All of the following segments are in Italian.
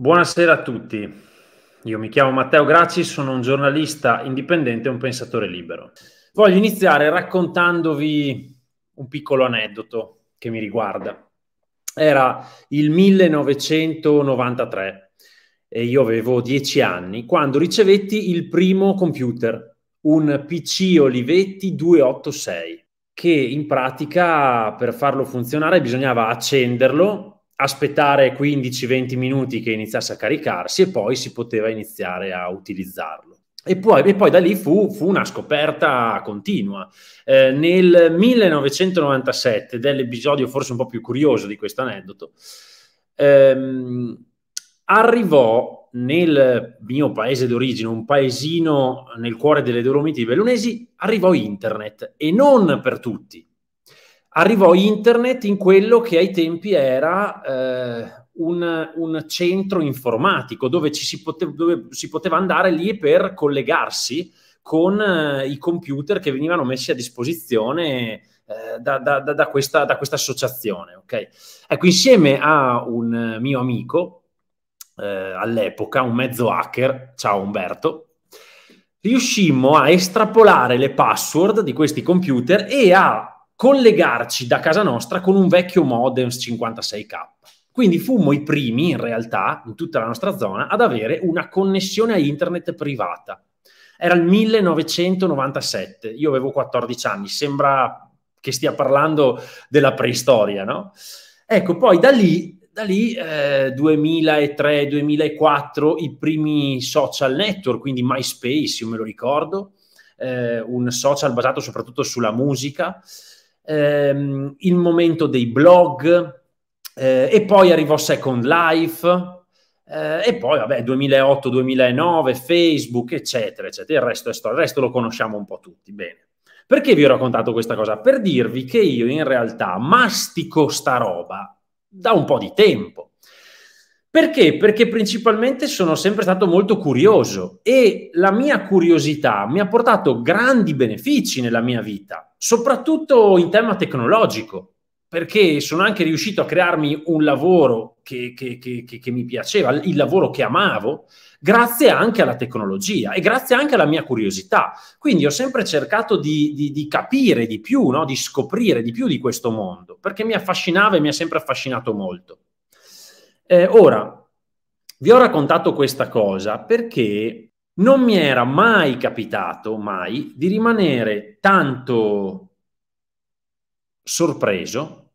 Buonasera a tutti. Io mi chiamo Matteo Graci, sono un giornalista indipendente e un pensatore libero. Voglio iniziare raccontandovi un piccolo aneddoto che mi riguarda. Era il 1993 e io avevo dieci anni quando ricevetti il primo computer, un PC Olivetti 286, che in pratica per farlo funzionare bisognava accenderlo aspettare 15-20 minuti che iniziasse a caricarsi e poi si poteva iniziare a utilizzarlo. E poi, e poi da lì fu, fu una scoperta continua. Eh, nel 1997, dell'episodio forse un po' più curioso di questo aneddoto, ehm, arrivò nel mio paese d'origine, un paesino nel cuore delle Dolomiti Bellunesi, arrivò internet e non per tutti arrivò internet in quello che ai tempi era eh, un, un, centro informatico dove, ci si, pote- dove si poteva andare lì per collegarsi con eh, i computer che venivano messi a disposizione eh, da, da, da, questa, da, questa, associazione. Okay? Ecco, insieme a un mio amico eh, all'epoca, un mezzo hacker, ciao Umberto, riuscimmo a estrapolare le password di questi computer e a collegarci da casa nostra con un vecchio modem 56k. Quindi fummo i primi, in realtà, in tutta la nostra zona, ad avere una connessione a internet privata. Era il 1997, io avevo 14 anni, sembra che stia parlando della preistoria, no? Ecco, poi da lì, da lì eh, 2003-2004, i primi social network, quindi MySpace, io me lo ricordo, eh, un social basato soprattutto sulla musica, ehm, il momento dei blog, eh, e poi arrivò Second Life, eh, e poi vabbè 2008-2009, Facebook, eccetera, eccetera. Il resto è storia, il resto lo conosciamo un po' tutti, bene. Perché vi ho raccontato questa cosa? Per dirvi che io in realtà mastico sta roba da un po' di tempo. Perché? Perché principalmente sono sempre stato molto curioso e la mia curiosità mi ha portato grandi benefici nella mia vita, soprattutto in tema tecnologico, perché sono anche riuscito a crearmi un lavoro che, che, che, che mi piaceva, il lavoro che amavo, grazie anche alla tecnologia e grazie anche alla mia curiosità. Quindi ho sempre cercato di, di, di capire di più, no? di scoprire di più di questo mondo, perché mi affascinava e mi ha sempre affascinato molto. Eh, ora, vi ho raccontato questa cosa perché non mi era mai capitato, mai, di rimanere tanto sorpreso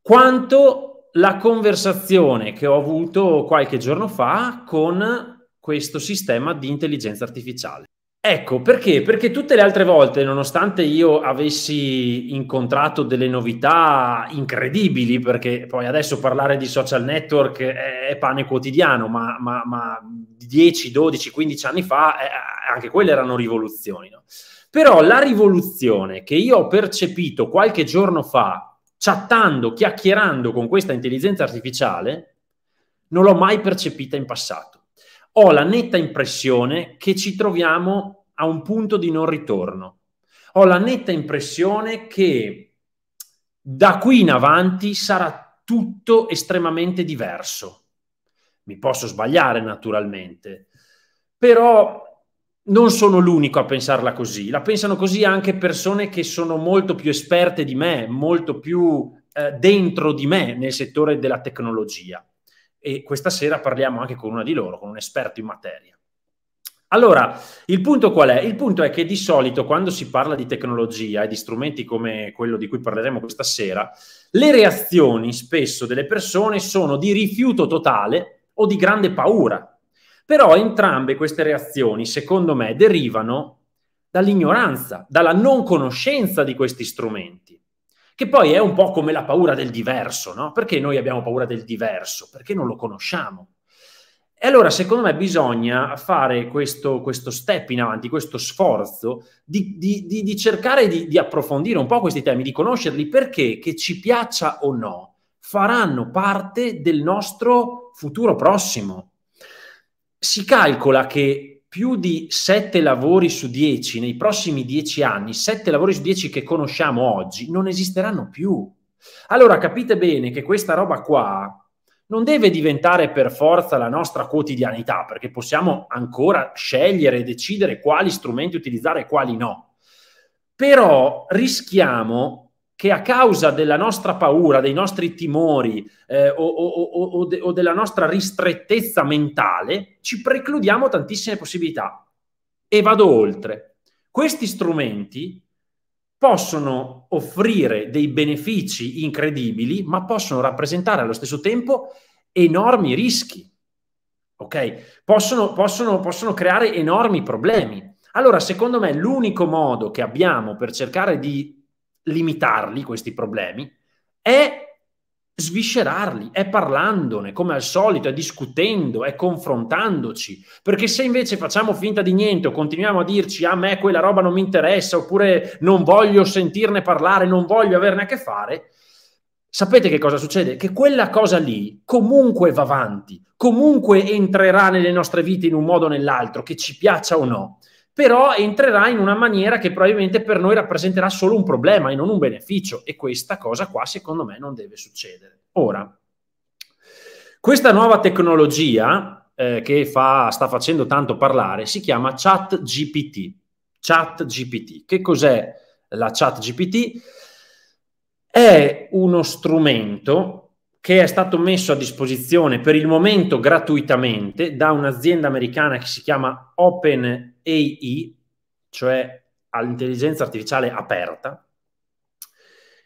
quanto la conversazione che ho avuto qualche giorno fa con questo sistema di intelligenza artificiale. Ecco, perché? Perché tutte le altre volte, nonostante io avessi incontrato delle novità incredibili, perché poi adesso parlare di social network è pane quotidiano, ma, ma, ma 10, 12, 15 anni fa eh, eh, anche quelle erano rivoluzioni. No? Però la rivoluzione che io ho percepito qualche giorno fa, chattando, chiacchierando con questa intelligenza artificiale, non l'ho mai percepita in passato ho la netta impressione che ci troviamo a un punto di non ritorno. Ho la netta impressione che da qui in avanti sarà tutto estremamente diverso. Mi posso sbagliare naturalmente, però non sono l'unico a pensarla così, la pensano così anche persone che sono molto più esperte di me, molto più eh, dentro di me nel settore della tecnologia e questa sera parliamo anche con una di loro, con un esperto in materia. Allora, il punto qual è? Il punto è che di solito quando si parla di tecnologia e di strumenti come quello di cui parleremo questa sera, le reazioni spesso delle persone sono di rifiuto totale o di grande paura. Però entrambe queste reazioni, secondo me, derivano dall'ignoranza, dalla non conoscenza di questi strumenti che poi è un po' come la paura del diverso, no? Perché noi abbiamo paura del diverso? Perché non lo conosciamo. E allora, secondo me, bisogna fare questo, questo step in avanti, questo sforzo di, di, di, di cercare di approfondire un po' questi temi, di conoscerli, perché che ci piaccia o no, faranno parte del nostro futuro prossimo. Si calcola che più di sette lavori su dieci nei prossimi dieci anni, sette lavori su dieci che conosciamo oggi, non esisteranno più. Allora capite bene che questa roba qua non deve diventare per forza la nostra quotidianità, perché possiamo ancora scegliere e decidere quali strumenti utilizzare e quali no. Però rischiamo che a causa della nostra paura, dei nostri timori eh, o, o, o, de, o della nostra ristrettezza mentale, ci precludiamo tantissime possibilità. E vado oltre. Questi strumenti possono offrire dei benefici incredibili, ma possono rappresentare allo stesso tempo enormi rischi. Ok? Possono, possono, possono creare enormi problemi. Allora, secondo me, l'unico modo che abbiamo per cercare di limitarli questi problemi è sviscerarli, è parlandone come al solito, è discutendo, è confrontandoci, perché se invece facciamo finta di niente o continuiamo a dirci a ah, me quella roba non mi interessa oppure non voglio sentirne parlare, non voglio averne a che fare, sapete che cosa succede? Che quella cosa lì comunque va avanti, comunque entrerà nelle nostre vite in un modo o nell'altro, che ci piaccia o no però entrerà in una maniera che probabilmente per noi rappresenterà solo un problema e non un beneficio e questa cosa qua secondo me non deve succedere. Ora, questa nuova tecnologia eh, che fa, sta facendo tanto parlare si chiama Chat GPT. Chat GPT. Che cos'è la Chat GPT? È uno strumento che è stato messo a disposizione per il momento gratuitamente da un'azienda americana che si chiama Open AI, cioè all'intelligenza artificiale aperta,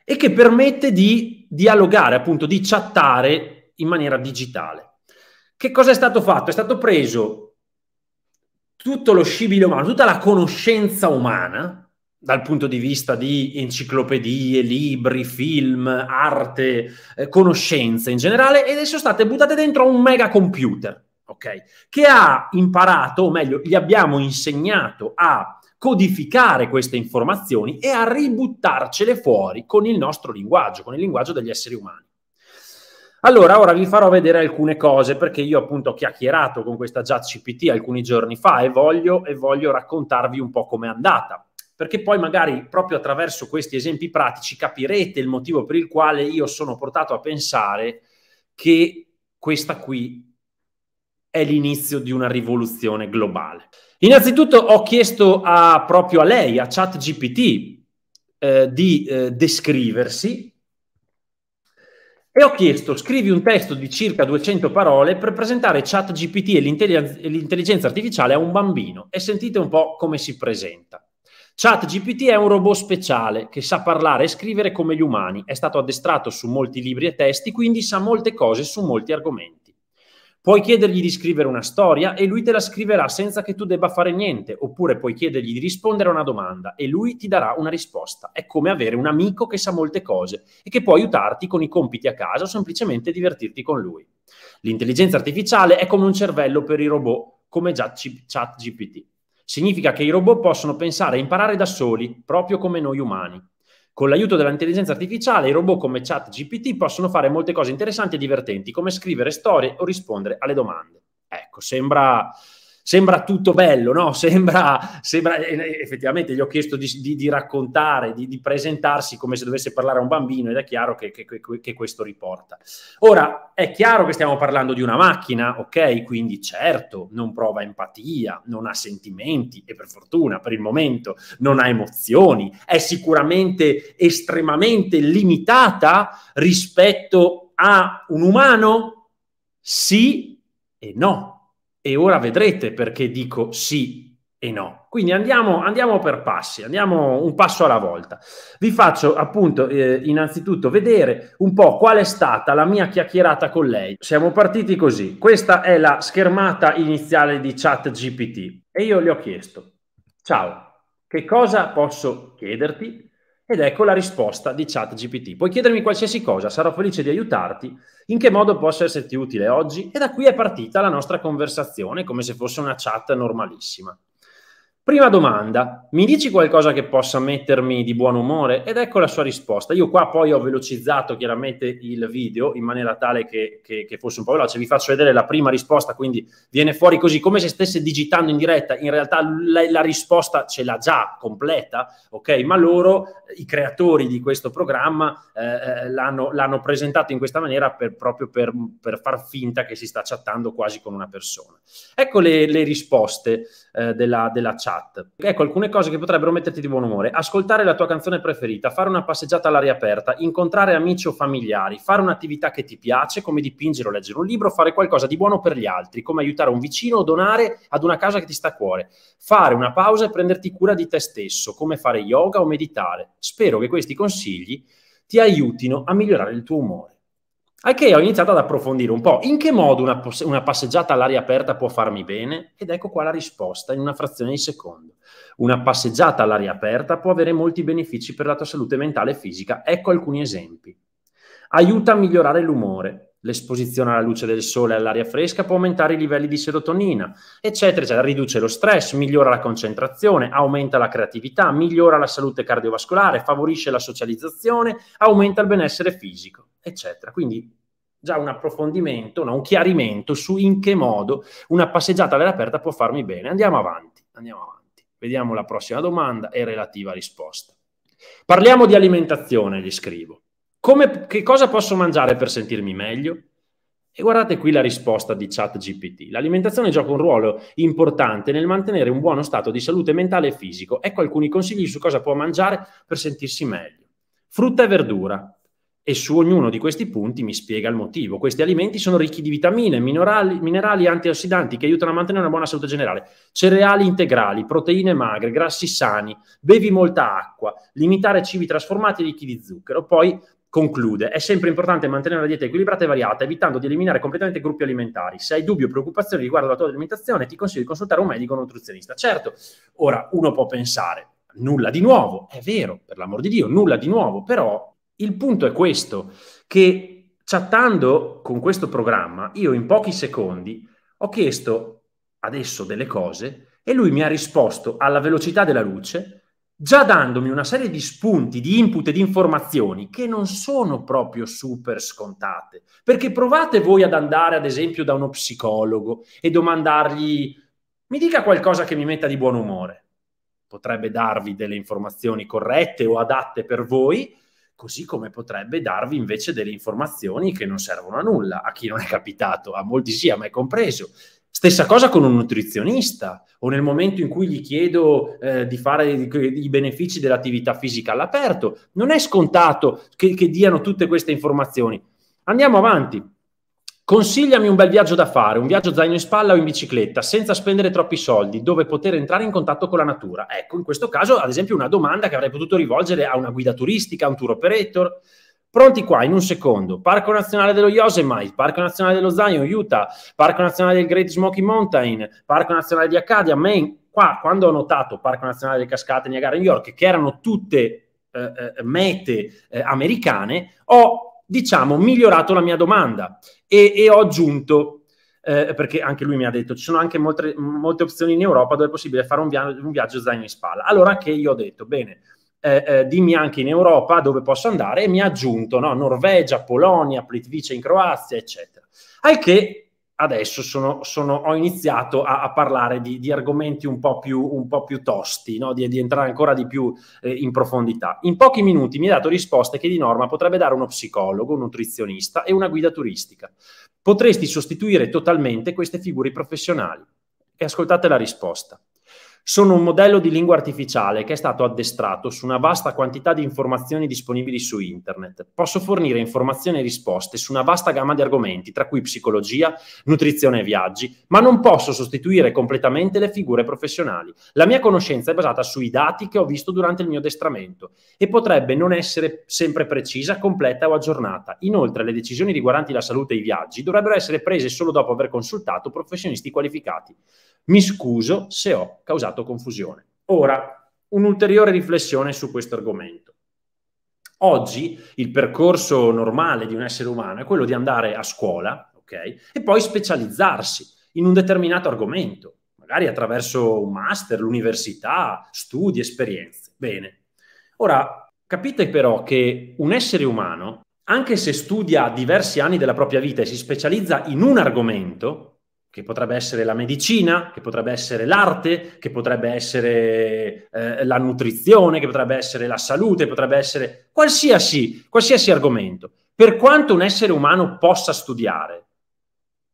e che permette di dialogare, appunto, di chattare in maniera digitale. Che cosa è stato fatto? È stato preso tutto lo scibile umano, tutta la conoscenza umana, dal punto di vista di enciclopedie, libri, film, arte, eh, conoscenze in generale, ed adesso state buttate dentro a un mega computer ok? Che ha imparato, o meglio, gli abbiamo insegnato a codificare queste informazioni e a ributtarcele fuori con il nostro linguaggio, con il linguaggio degli esseri umani. Allora, ora vi farò vedere alcune cose perché io appunto ho chiacchierato con questa ChatGPT alcuni giorni fa e voglio, e voglio raccontarvi un po' com'è andata. Perché poi magari proprio attraverso questi esempi pratici capirete il motivo per il quale io sono portato a pensare che questa qui è l'inizio di una rivoluzione globale. Innanzitutto ho chiesto a, proprio a lei, a ChatGPT, eh, di eh, descriversi e ho chiesto scrivi un testo di circa 200 parole per presentare ChatGPT e l'intelligenza artificiale a un bambino e sentite un po' come si presenta. ChatGPT è un robot speciale che sa parlare e scrivere come gli umani, è stato addestrato su molti libri e testi, quindi sa molte cose su molti argomenti. Puoi chiedergli di scrivere una storia e lui te la scriverà senza che tu debba fare niente, oppure puoi chiedergli di rispondere a una domanda e lui ti darà una risposta. È come avere un amico che sa molte cose e che può aiutarti con i compiti a casa o semplicemente divertirti con lui. L'intelligenza artificiale è come un cervello per i robot, come già ChatGPT. Significa che i robot possono pensare e imparare da soli, proprio come noi umani. Con l'aiuto dell'intelligenza artificiale, i robot come ChatGPT possono fare molte cose interessanti e divertenti, come scrivere storie o rispondere alle domande. Ecco, sembra sembra tutto bello, no? Sembra, sembra eh, eh, effettivamente gli ho chiesto di, di, di raccontare, di, di, presentarsi come se dovesse parlare a un bambino ed è chiaro che, che, che, questo riporta. Ora, è chiaro che stiamo parlando di una macchina, ok? Quindi certo, non prova empatia, non ha sentimenti e per fortuna, per il momento, non ha emozioni, è sicuramente estremamente limitata rispetto a un umano? Sì e no e ora vedrete perché dico sì e no. Quindi andiamo, andiamo per passi, andiamo un passo alla volta. Vi faccio appunto eh, innanzitutto vedere un po' qual è stata la mia chiacchierata con lei. Siamo partiti così. Questa è la schermata iniziale di chat GPT e io le ho chiesto, ciao, che cosa posso chiederti ed ecco la risposta di ChatGPT. Puoi chiedermi qualsiasi cosa, sarò felice di aiutarti, in che modo posso esserti utile oggi. E da qui è partita la nostra conversazione, come se fosse una chat normalissima. Prima domanda, mi dici qualcosa che possa mettermi di buon umore? Ed ecco la sua risposta. Io qua poi ho velocizzato chiaramente il video in maniera tale che, che, che, fosse un po' veloce. Vi faccio vedere la prima risposta, quindi viene fuori così come se stesse digitando in diretta. In realtà la, la risposta ce l'ha già completa, ok? Ma loro, i creatori di questo programma, eh, eh l'hanno, l'hanno, presentato in questa maniera per, proprio per, per, far finta che si sta chattando quasi con una persona. Ecco le, le risposte eh, della, della, chat. Ecco alcune cose che potrebbero metterti di buon umore. Ascoltare la tua canzone preferita, fare una passeggiata all'aria aperta, incontrare amici o familiari, fare un'attività che ti piace, come dipingere o leggere un libro, fare qualcosa di buono per gli altri, come aiutare un vicino o donare ad una casa che ti sta a cuore. Fare una pausa e prenderti cura di te stesso, come fare yoga o meditare. Spero che questi consigli ti aiutino a migliorare il tuo umore. Al che ho iniziato ad approfondire un po' in che modo una, una, passeggiata all'aria aperta può farmi bene ed ecco qua la risposta in una frazione di secondo. Una passeggiata all'aria aperta può avere molti benefici per la tua salute mentale e fisica. Ecco alcuni esempi. Aiuta a migliorare l'umore. L'esposizione alla luce del sole e all'aria fresca può aumentare i livelli di serotonina, eccetera, eccetera. Riduce lo stress, migliora la concentrazione, aumenta la creatività, migliora la salute cardiovascolare, favorisce la socializzazione, aumenta il benessere fisico eccetera. Quindi già un approfondimento, no? un chiarimento su in che modo una passeggiata all'aperta può farmi bene. Andiamo avanti, andiamo avanti. Vediamo la prossima domanda e relativa risposta. Parliamo di alimentazione, gli scrivo. Come, che cosa posso mangiare per sentirmi meglio? E guardate qui la risposta di ChatGPT. L'alimentazione gioca un ruolo importante nel mantenere un buono stato di salute mentale e fisico. Ecco alcuni consigli su cosa può mangiare per sentirsi meglio. Frutta e verdura, e su ognuno di questi punti mi spiega il motivo. Questi alimenti sono ricchi di vitamine, minerali, minerali antiossidanti che aiutano a mantenere una buona salute generale, cereali integrali, proteine magre, grassi sani, bevi molta acqua, limitare cibi trasformati e ricchi di zucchero. Poi conclude, è sempre importante mantenere una dieta equilibrata e variata, evitando di eliminare completamente gruppi alimentari. Se hai dubbi o preoccupazioni riguardo alla tua alimentazione, ti consiglio di consultare un medico nutrizionista. Certo, ora uno può pensare, nulla di nuovo, è vero, per l'amor di Dio, nulla di nuovo, però il punto è questo, che chattando con questo programma, io in pochi secondi ho chiesto adesso delle cose e lui mi ha risposto alla velocità della luce, già dandomi una serie di spunti, di input e di informazioni che non sono proprio super scontate. Perché provate voi ad andare, ad esempio, da uno psicologo e domandargli mi dica qualcosa che mi metta di buon umore. Potrebbe darvi delle informazioni corrette o adatte per voi, così come potrebbe darvi invece delle informazioni che non servono a nulla, a chi non è capitato, a molti sì, a me compreso. Stessa cosa con un nutrizionista o nel momento in cui gli chiedo eh, di fare i benefici dell'attività fisica all'aperto, non è scontato che, che diano tutte queste informazioni. Andiamo avanti. Consigliami un bel viaggio da fare, un viaggio zaino in spalla o in bicicletta, senza spendere troppi soldi, dove poter entrare in contatto con la natura. Ecco, in questo caso, ad esempio, una domanda che avrei potuto rivolgere a una guida turistica, a un tour operator. Pronti qua in un secondo. Parco Nazionale dello Yosemite, Parco Nazionale dello Zaino, Utah, Parco Nazionale del Great Smoky Mountain, Parco Nazionale di Acadia, Maine. Qua, quando ho notato Parco Nazionale delle Cascate, Niagara, New York, che erano tutte eh, eh, mete eh, americane, ho, diciamo, migliorato la mia domanda. E, e ho aggiunto, eh, perché anche lui mi ha detto, ci sono anche molte, molte opzioni in Europa dove è possibile fare un, via- un viaggio zaino in spalla. Allora anche io ho detto, bene, eh, eh, dimmi anche in Europa dove posso andare e mi ha aggiunto no? Norvegia, Polonia, Plitvice in Croazia, eccetera. Al che adesso sono, sono, ho iniziato a, a parlare di, di, argomenti un po' più, un po più tosti, no? di, di, entrare ancora di più eh, in profondità. In pochi minuti mi ha dato risposte che di norma potrebbe dare uno psicologo, un nutrizionista e una guida turistica. Potresti sostituire totalmente queste figure professionali. E ascoltate la risposta sono un modello di lingua artificiale che è stato addestrato su una vasta quantità di informazioni disponibili su internet. Posso fornire informazioni e risposte su una vasta gamma di argomenti, tra cui psicologia, nutrizione e viaggi, ma non posso sostituire completamente le figure professionali. La mia conoscenza è basata sui dati che ho visto durante il mio addestramento e potrebbe non essere sempre precisa, completa o aggiornata. Inoltre, le decisioni riguardanti la salute e i viaggi dovrebbero essere prese solo dopo aver consultato professionisti qualificati. Mi scuso se ho causato causato confusione. Ora, un'ulteriore riflessione su questo argomento. Oggi il percorso normale di un essere umano è quello di andare a scuola, okay, E poi specializzarsi in un determinato argomento, magari attraverso un master, l'università, studi, esperienze. Bene. Ora, capite però che un essere umano, anche se studia diversi anni della propria vita e si specializza in un argomento, che potrebbe essere la medicina, che potrebbe essere l'arte, che potrebbe essere eh, la nutrizione, che potrebbe essere la salute, potrebbe essere qualsiasi, qualsiasi argomento. Per quanto un essere umano possa studiare,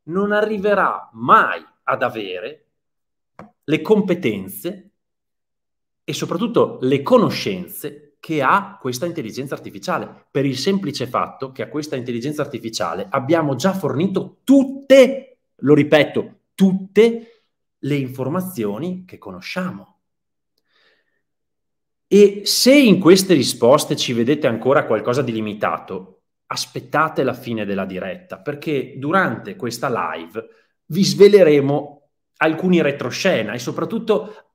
non arriverà mai ad avere le competenze e soprattutto le conoscenze che ha questa intelligenza artificiale, per il semplice fatto che a questa intelligenza artificiale abbiamo già fornito tutte le lo ripeto, tutte le informazioni che conosciamo. E se in queste risposte ci vedete ancora qualcosa di limitato, aspettate la fine della diretta, perché durante questa live vi sveleremo alcuni retroscena e soprattutto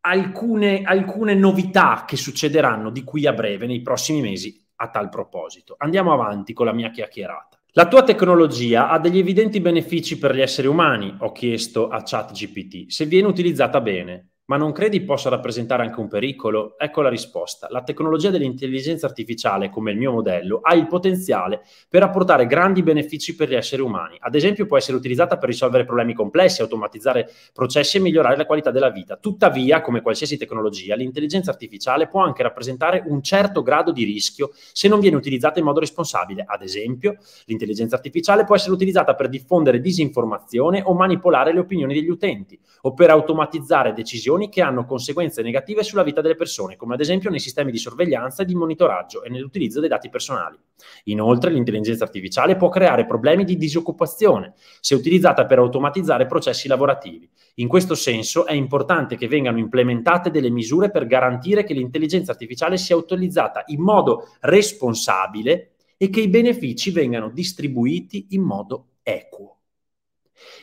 alcune, alcune novità che succederanno di qui a breve, nei prossimi mesi, a tal proposito. Andiamo avanti con la mia chiacchierata. La tua tecnologia ha degli evidenti benefici per gli esseri umani, ho chiesto a ChatGPT, se viene utilizzata bene. Ma non credi possa rappresentare anche un pericolo? Ecco la risposta. La tecnologia dell'intelligenza artificiale, come il mio modello, ha il potenziale per apportare grandi benefici per gli esseri umani. Ad esempio, può essere utilizzata per risolvere problemi complessi, automatizzare processi e migliorare la qualità della vita. Tuttavia, come qualsiasi tecnologia, l'intelligenza artificiale può anche rappresentare un certo grado di rischio se non viene utilizzata in modo responsabile. Ad esempio, l'intelligenza artificiale può essere utilizzata per diffondere disinformazione o manipolare le opinioni degli utenti, o per automatizzare decisioni decisioni che hanno conseguenze negative sulla vita delle persone, come ad esempio nei sistemi di sorveglianza e di monitoraggio e nell'utilizzo dei dati personali. Inoltre, l'intelligenza artificiale può creare problemi di disoccupazione se utilizzata per automatizzare processi lavorativi. In questo senso è importante che vengano implementate delle misure per garantire che l'intelligenza artificiale sia utilizzata in modo responsabile e che i benefici vengano distribuiti in modo equo.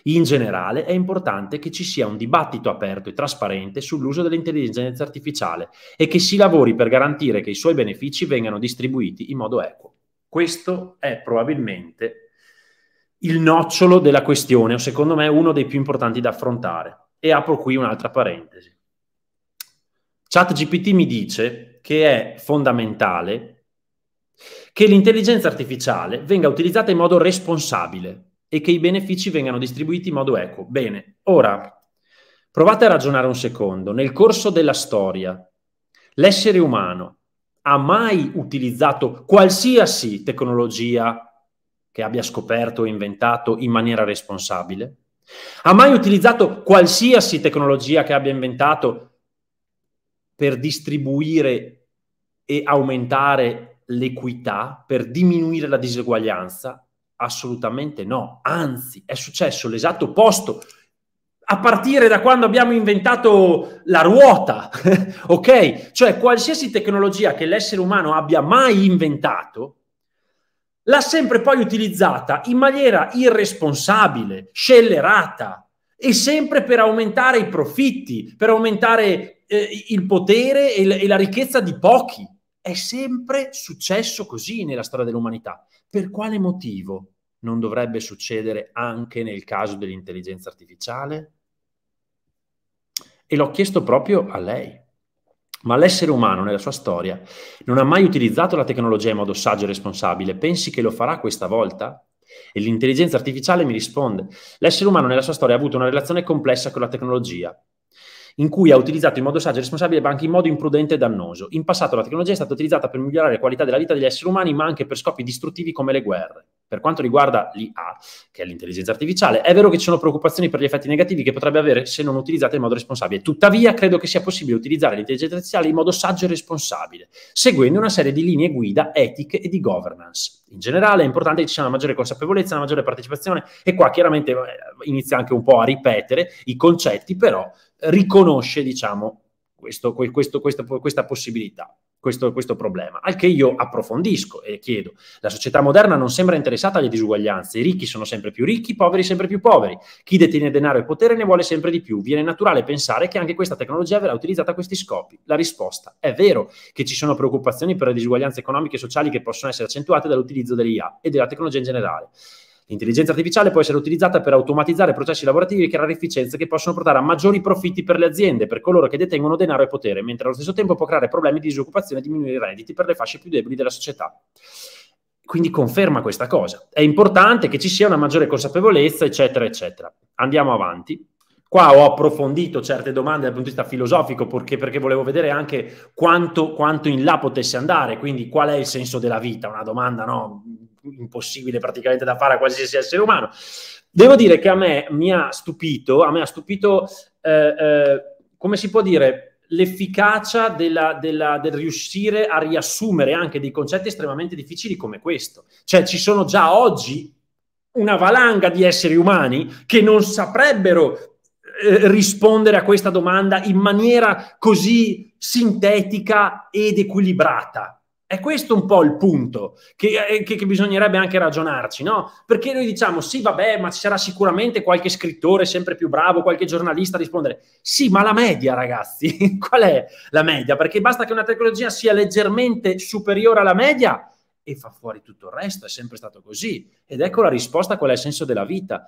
In generale è importante che ci sia un dibattito aperto e trasparente sull'uso dell'intelligenza artificiale e che si lavori per garantire che i suoi benefici vengano distribuiti in modo equo. Questo è probabilmente il nocciolo della questione, o secondo me uno dei più importanti da affrontare. E apro qui un'altra parentesi. ChatGPT mi dice che è fondamentale che l'intelligenza artificiale venga utilizzata in modo responsabile e che i benefici vengano distribuiti in modo equo. Bene, ora provate a ragionare un secondo. Nel corso della storia, l'essere umano ha mai utilizzato qualsiasi tecnologia che abbia scoperto o inventato in maniera responsabile? Ha mai utilizzato qualsiasi tecnologia che abbia inventato per distribuire e aumentare l'equità, per diminuire la diseguaglianza? Assolutamente no, anzi è successo l'esatto opposto a partire da quando abbiamo inventato la ruota, ok? Cioè qualsiasi tecnologia che l'essere umano abbia mai inventato, l'ha sempre poi utilizzata in maniera irresponsabile, scellerata e sempre per aumentare i profitti, per aumentare eh, il potere e, l- e la ricchezza di pochi. È sempre successo così nella storia dell'umanità. Per quale motivo? non dovrebbe succedere anche nel caso dell'intelligenza artificiale? E l'ho chiesto proprio a lei. Ma l'essere umano nella sua storia non ha mai utilizzato la tecnologia in modo saggio e responsabile. Pensi che lo farà questa volta? E l'intelligenza artificiale mi risponde, l'essere umano nella sua storia ha avuto una relazione complessa con la tecnologia, in cui ha utilizzato in modo saggio e responsabile ma anche in modo imprudente e dannoso. In passato la tecnologia è stata utilizzata per migliorare la qualità della vita degli esseri umani, ma anche per scopi distruttivi come le guerre. Per quanto riguarda l'IA, che è l'intelligenza artificiale, è vero che ci sono preoccupazioni per gli effetti negativi che potrebbe avere se non utilizzata in modo responsabile. Tuttavia, credo che sia possibile utilizzare l'intelligenza artificiale in modo saggio e responsabile, seguendo una serie di linee guida etiche e di governance. In generale è importante che ci sia una maggiore consapevolezza, una maggiore partecipazione e qua chiaramente eh, inizia anche un po' a ripetere i concetti, però riconosce, diciamo, questo, questo, questa, questa possibilità questo, questo, problema, al che io approfondisco e chiedo, la società moderna non sembra interessata alle disuguaglianze, i ricchi sono sempre più ricchi, i poveri sempre più poveri, chi detiene denaro e potere ne vuole sempre di più, viene naturale pensare che anche questa tecnologia verrà utilizzata a questi scopi. La risposta è vero che ci sono preoccupazioni per le disuguaglianze economiche e sociali che possono essere accentuate dall'utilizzo dell'IA e della tecnologia in generale, L'intelligenza artificiale può essere utilizzata per automatizzare processi lavorativi e creare efficienze che possono portare a maggiori profitti per le aziende, per coloro che detengono denaro e potere, mentre allo stesso tempo può creare problemi di disoccupazione e diminuire i redditi per le fasce più deboli della società. Quindi conferma questa cosa. È importante che ci sia una maggiore consapevolezza, eccetera, eccetera. Andiamo avanti. Qua ho approfondito certe domande dal punto di vista filosofico perché, perché volevo vedere anche quanto, quanto, in là potesse andare, quindi qual è il senso della vita, una domanda no, impossibile praticamente da fare a qualsiasi essere umano. Devo dire che a me mi ha stupito, a me ha stupito, eh, eh, come si può dire, l'efficacia della, della, del riuscire a riassumere anche dei concetti estremamente difficili come questo. Cioè ci sono già oggi una valanga di esseri umani che non saprebbero eh, rispondere a questa domanda in maniera così sintetica ed equilibrata è questo un po' il punto che, eh, che, che, bisognerebbe anche ragionarci, no? Perché noi diciamo sì, vabbè, ma ci sarà sicuramente qualche scrittore sempre più bravo, qualche giornalista a rispondere. Sì, ma la media, ragazzi, qual è la media? Perché basta che una tecnologia sia leggermente superiore alla media e fa fuori tutto il resto, è sempre stato così. Ed ecco la risposta qual è il senso della vita.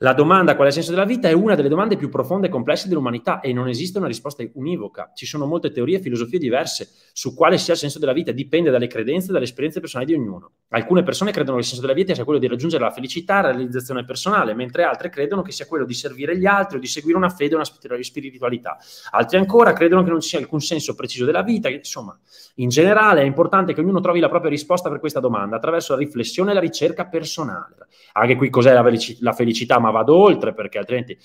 La domanda qual è il senso della vita è una delle domande più profonde e complesse dell'umanità e non esiste una risposta univoca. Ci sono molte teorie e filosofie diverse su quale sia il senso della vita, dipende dalle credenze e dalle esperienze personali di ognuno. Alcune persone credono che il senso della vita sia quello di raggiungere la felicità e la realizzazione personale, mentre altre credono che sia quello di servire gli altri o di seguire una fede o una spiritualità. Altri ancora credono che non ci sia alcun senso preciso della vita. Insomma, in generale è importante che ognuno trovi la propria risposta per questa domanda attraverso la riflessione e la ricerca personale. Anche qui cos'è la, felicità? Ma ma vado oltre perché altrimenti...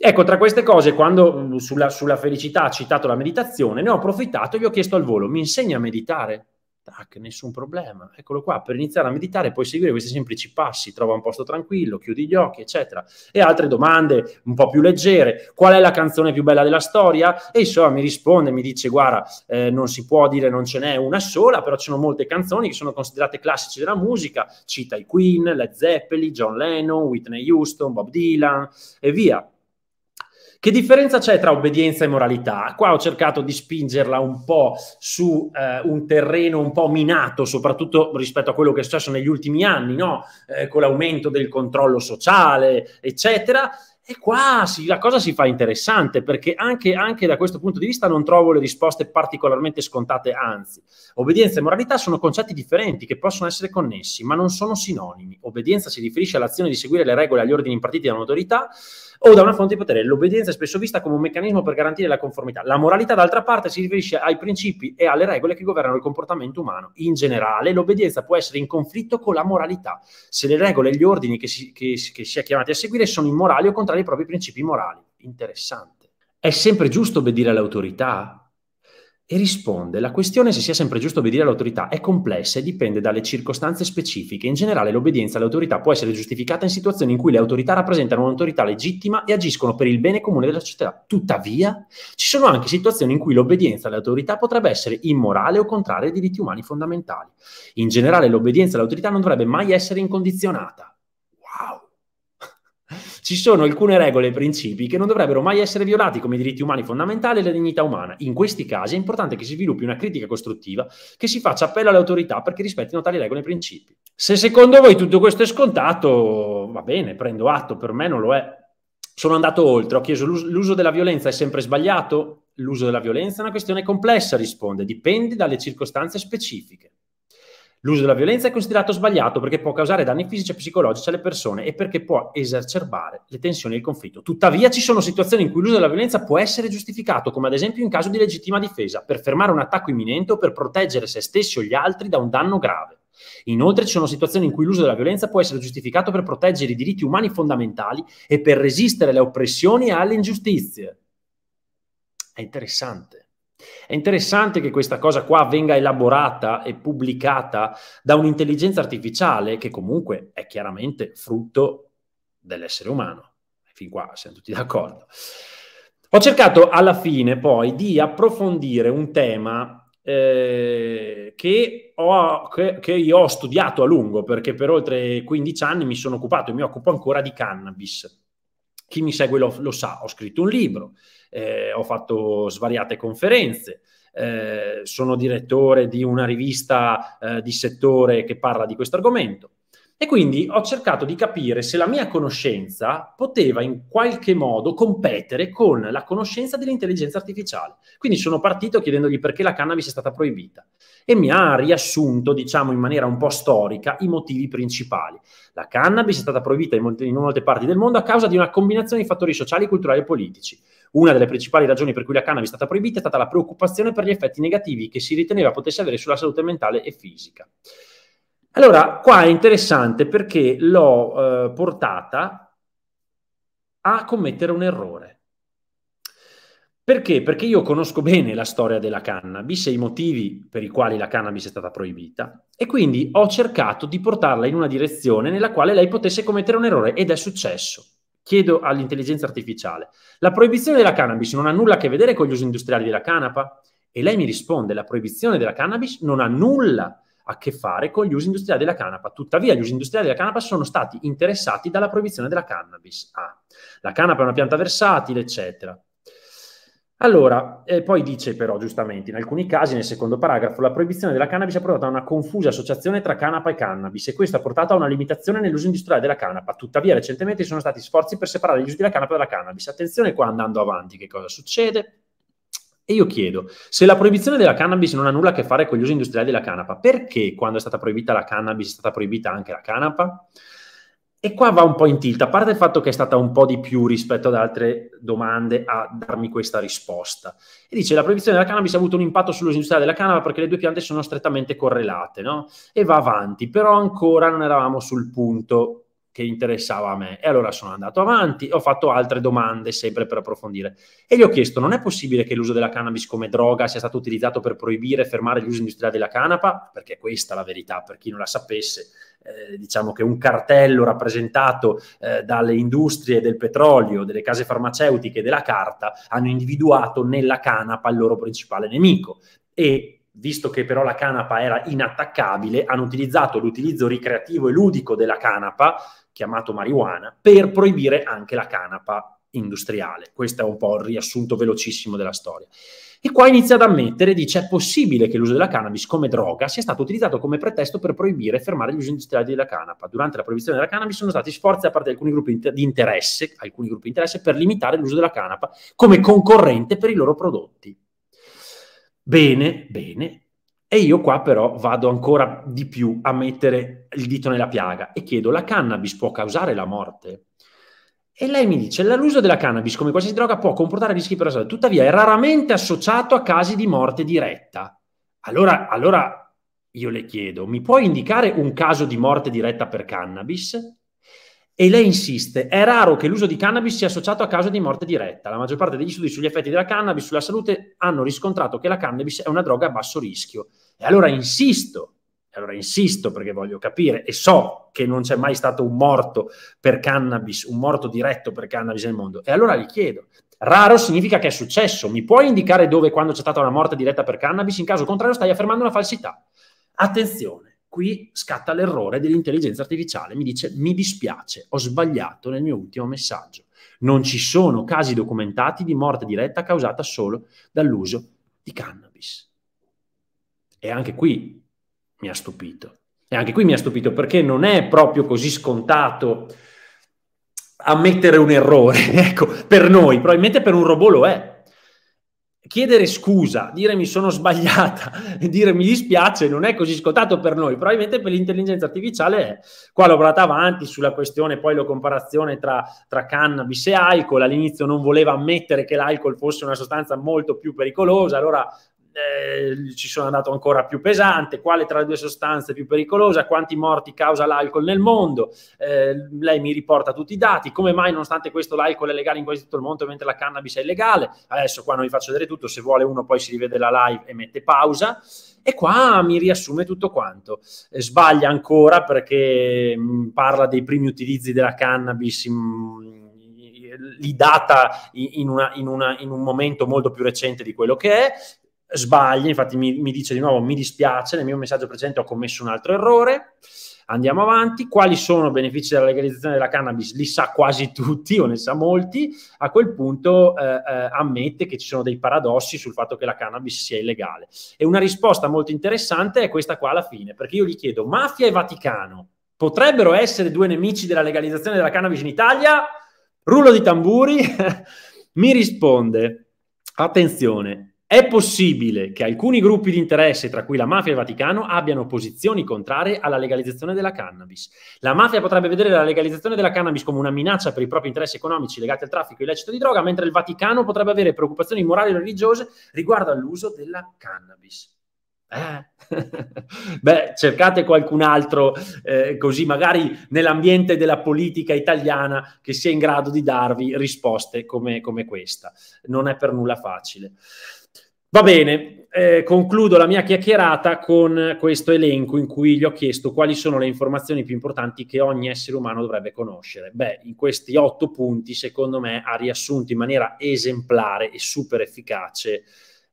Ecco, tra queste cose, quando sulla, sulla felicità ha citato la meditazione, ne ho approfittato e gli ho chiesto al volo, mi insegna a meditare? tac, nessun problema. Eccolo qua, per iniziare a meditare puoi seguire questi semplici passi, trova un posto tranquillo, chiudi gli occhi, eccetera. E altre domande un po' più leggere, qual è la canzone più bella della storia? E insomma mi risponde, mi dice, guarda, eh, non si può dire non ce n'è una sola, però ci sono molte canzoni che sono considerate classici della musica, cita i Queen, Led Zeppelin, John Lennon, Whitney Houston, Bob Dylan e via che differenza c'è tra obbedienza e moralità? Qua ho cercato di spingerla un po' su eh, un terreno un po' minato, soprattutto rispetto a quello che è successo negli ultimi anni, no? eh, con l'aumento del controllo sociale, eccetera. E qua si, la cosa si fa interessante perché anche, anche, da questo punto di vista non trovo le risposte particolarmente scontate, anzi, obbedienza e moralità sono concetti differenti che possono essere connessi, ma non sono sinonimi. Obbedienza si riferisce all'azione di seguire le regole e agli ordini impartiti da un'autorità, o da una fonte di potere. L'obbedienza è spesso vista come un meccanismo per garantire la conformità. La moralità, d'altra parte, si riferisce ai principi e alle regole che governano il comportamento umano. In generale, l'obbedienza può essere in conflitto con la moralità, se le regole e gli ordini che si, che, che si è chiamati a seguire sono immorali o contrari ai propri principi morali. Interessante. È sempre giusto obbedire alle autorità? e risponde la questione se sia sempre giusto obbedire all'autorità è complessa e dipende dalle circostanze specifiche. In generale l'obbedienza all'autorità può essere giustificata in situazioni in cui le autorità rappresentano un'autorità legittima e agiscono per il bene comune della società. Tuttavia, ci sono anche situazioni in cui l'obbedienza all'autorità potrebbe essere immorale o contraria ai diritti umani fondamentali. In generale l'obbedienza all'autorità non dovrebbe mai essere incondizionata. Ci sono alcune regole e principi che non dovrebbero mai essere violati come i diritti umani fondamentali e la dignità umana. In questi casi è importante che si sviluppi una critica costruttiva che si faccia appello alle autorità perché rispettino tali regole e principi. Se secondo voi tutto questo è scontato, va bene, prendo atto, per me non lo è. Sono andato oltre, ho chiesto l'uso della violenza è sempre sbagliato? L'uso della violenza è una questione complessa, risponde, dipende dalle circostanze specifiche. L'uso della violenza è considerato sbagliato perché può causare danni fisici e psicologici alle persone e perché può esacerbare le tensioni e il conflitto. Tuttavia ci sono situazioni in cui l'uso della violenza può essere giustificato, come ad esempio in caso di legittima difesa, per fermare un attacco imminente o per proteggere se stessi o gli altri da un danno grave. Inoltre ci sono situazioni in cui l'uso della violenza può essere giustificato per proteggere i diritti umani fondamentali e per resistere alle oppressioni e alle ingiustizie. È interessante. È interessante che questa cosa qua venga elaborata e pubblicata da un'intelligenza artificiale che comunque è chiaramente frutto dell'essere umano. Fin qua siamo tutti d'accordo. Ho cercato alla fine poi di approfondire un tema eh, che, ho, che, che, io ho studiato a lungo perché per oltre 15 anni mi sono occupato e mi occupo ancora di cannabis chi mi segue lo, lo sa, ho scritto un libro, eh, ho fatto svariate conferenze, eh, sono direttore di una rivista eh, di settore che parla di questo argomento. E quindi ho cercato di capire se la mia conoscenza poteva in qualche modo competere con la conoscenza dell'intelligenza artificiale. Quindi sono partito chiedendogli perché la cannabis è stata proibita e mi ha riassunto, diciamo in maniera un po' storica, i motivi principali. La cannabis è stata proibita in molte, in molte parti del mondo a causa di una combinazione di fattori sociali, culturali e politici. Una delle principali ragioni per cui la cannabis è stata proibita è stata la preoccupazione per gli effetti negativi che si riteneva potesse avere sulla salute mentale e fisica. Allora, qua è interessante perché l'ho eh, portata a commettere un errore. Perché? Perché io conosco bene la storia della cannabis e i motivi per i quali la cannabis è stata proibita e quindi ho cercato di portarla in una direzione nella quale lei potesse commettere un errore ed è successo. Chiedo all'intelligenza artificiale, la proibizione della cannabis non ha nulla a che vedere con gli usi industriali della canapa? E lei mi risponde, la proibizione della cannabis non ha nulla a che fare con gli usi industriali della canapa. Tuttavia, gli usi industriali della canapa sono stati interessati dalla proibizione della cannabis. Ah, la canapa è una pianta versatile, eccetera. Allora, eh, poi dice però giustamente, in alcuni casi, nel secondo paragrafo, la proibizione della cannabis ha portato a una confusa associazione tra canapa e cannabis e questo ha portato a una limitazione nell'uso industriale della canapa. Tuttavia, recentemente ci sono stati sforzi per separare gli usi della canapa dalla cannabis. Attenzione qua andando avanti, che cosa succede? E io chiedo, se la proibizione della cannabis non ha nulla a che fare con gli usi industriali della canapa, perché quando è stata proibita la cannabis è stata proibita anche la canapa? E qua va un po' in tilt, a parte il fatto che è stata un po' di più rispetto ad altre domande a darmi questa risposta. E dice la proibizione della cannabis ha avuto un impatto sull'industria della cannabis perché le due piante sono strettamente correlate, no? E va avanti, però ancora non eravamo sul punto che interessava a me. E allora sono andato avanti, ho fatto altre domande sempre per approfondire. E gli ho chiesto, non è possibile che l'uso della cannabis come droga sia stato utilizzato per proibire e fermare l'uso industriale della canapa? Perché questa è la verità, per chi non la sapesse eh, diciamo che un cartello rappresentato eh, dalle industrie del petrolio, delle case farmaceutiche e della carta hanno individuato nella canapa il loro principale nemico e visto che però la canapa era inattaccabile, hanno utilizzato l'utilizzo ricreativo e ludico della canapa, chiamato marijuana, per proibire anche la canapa industriale. Questo è un po' il riassunto velocissimo della storia. E qua inizia ad ammettere, dice, è possibile che l'uso della cannabis come droga sia stato utilizzato come pretesto per proibire e fermare gli usi industriali della canapa. Durante la proibizione della cannabis sono stati sforzi da parte di alcuni gruppi di interesse, alcuni gruppi di interesse per limitare l'uso della canapa come concorrente per i loro prodotti. Bene, bene. E io qua però vado ancora di più a mettere il dito nella piaga e chiedo, la cannabis può causare la morte? E lei mi dice, l'uso della cannabis come qualsiasi droga può comportare rischi per la salute, tuttavia è raramente associato a casi di morte diretta. Allora, allora io le chiedo, mi puoi indicare un caso di morte diretta per cannabis? E lei insiste, è raro che l'uso di cannabis sia associato a caso di morte diretta. La maggior parte degli studi sugli effetti della cannabis sulla salute hanno riscontrato che la cannabis è una droga a basso rischio. E allora insisto, allora insisto perché voglio capire e so che non c'è mai stato un morto per cannabis, un morto diretto per cannabis nel mondo. E allora gli chiedo, raro significa che è successo, mi puoi indicare dove e quando c'è stata una morte diretta per cannabis? In caso contrario stai affermando una falsità. Attenzione, qui scatta l'errore dell'intelligenza artificiale, mi dice mi dispiace, ho sbagliato nel mio ultimo messaggio. Non ci sono casi documentati di morte diretta causata solo dall'uso di cannabis. E anche qui mi ha stupito. E anche qui mi ha stupito perché non è proprio così scontato ammettere un errore, ecco, per noi, probabilmente per un robot lo è. Chiedere scusa, dire mi sono sbagliata, dire mi dispiace, non è così scontato per noi, probabilmente per l'intelligenza artificiale è. Qua l'ho portata avanti sulla questione, poi la comparazione tra, tra cannabis e alcol, all'inizio non voleva ammettere che l'alcol fosse una sostanza molto più pericolosa, allora eh, ci sono andato ancora più pesante, quale tra le due sostanze è più pericolosa, quanti morti causa l'alcol nel mondo, eh, lei mi riporta tutti i dati, come mai nonostante questo l'alcol è legale in quasi tutto il mondo mentre la cannabis è illegale, adesso qua non vi faccio vedere tutto, se vuole uno poi si rivede la live e mette pausa, e qua mi riassume tutto quanto. Eh, sbaglia ancora perché mm, parla dei primi utilizzi della cannabis mm, li data in, una, in, una, in un momento molto più recente di quello che è, sbaglia, infatti mi, mi, dice di nuovo mi dispiace, nel mio messaggio precedente ho commesso un altro errore, andiamo avanti, quali sono i benefici della legalizzazione della cannabis? Li sa quasi tutti o ne sa molti, a quel punto eh, eh, ammette che ci sono dei paradossi sul fatto che la cannabis sia illegale. E una risposta molto interessante è questa qua alla fine, perché io gli chiedo mafia e Vaticano potrebbero essere due nemici della legalizzazione della cannabis in Italia? Rullo di tamburi mi risponde, attenzione, è possibile che alcuni gruppi di interesse, tra cui la mafia e il Vaticano, abbiano posizioni contrarie alla legalizzazione della cannabis. La mafia potrebbe vedere la legalizzazione della cannabis come una minaccia per i propri interessi economici legati al traffico illecito di droga, mentre il Vaticano potrebbe avere preoccupazioni morali e religiose riguardo all'uso della cannabis. Eh? Beh, cercate qualcun altro eh, così, magari nell'ambiente della politica italiana, che sia in grado di darvi risposte come, come questa. Non è per nulla facile. Va bene, eh, concludo la mia chiacchierata con questo elenco in cui gli ho chiesto quali sono le informazioni più importanti che ogni essere umano dovrebbe conoscere. Beh, in questi otto punti, secondo me, ha riassunto in maniera esemplare e super efficace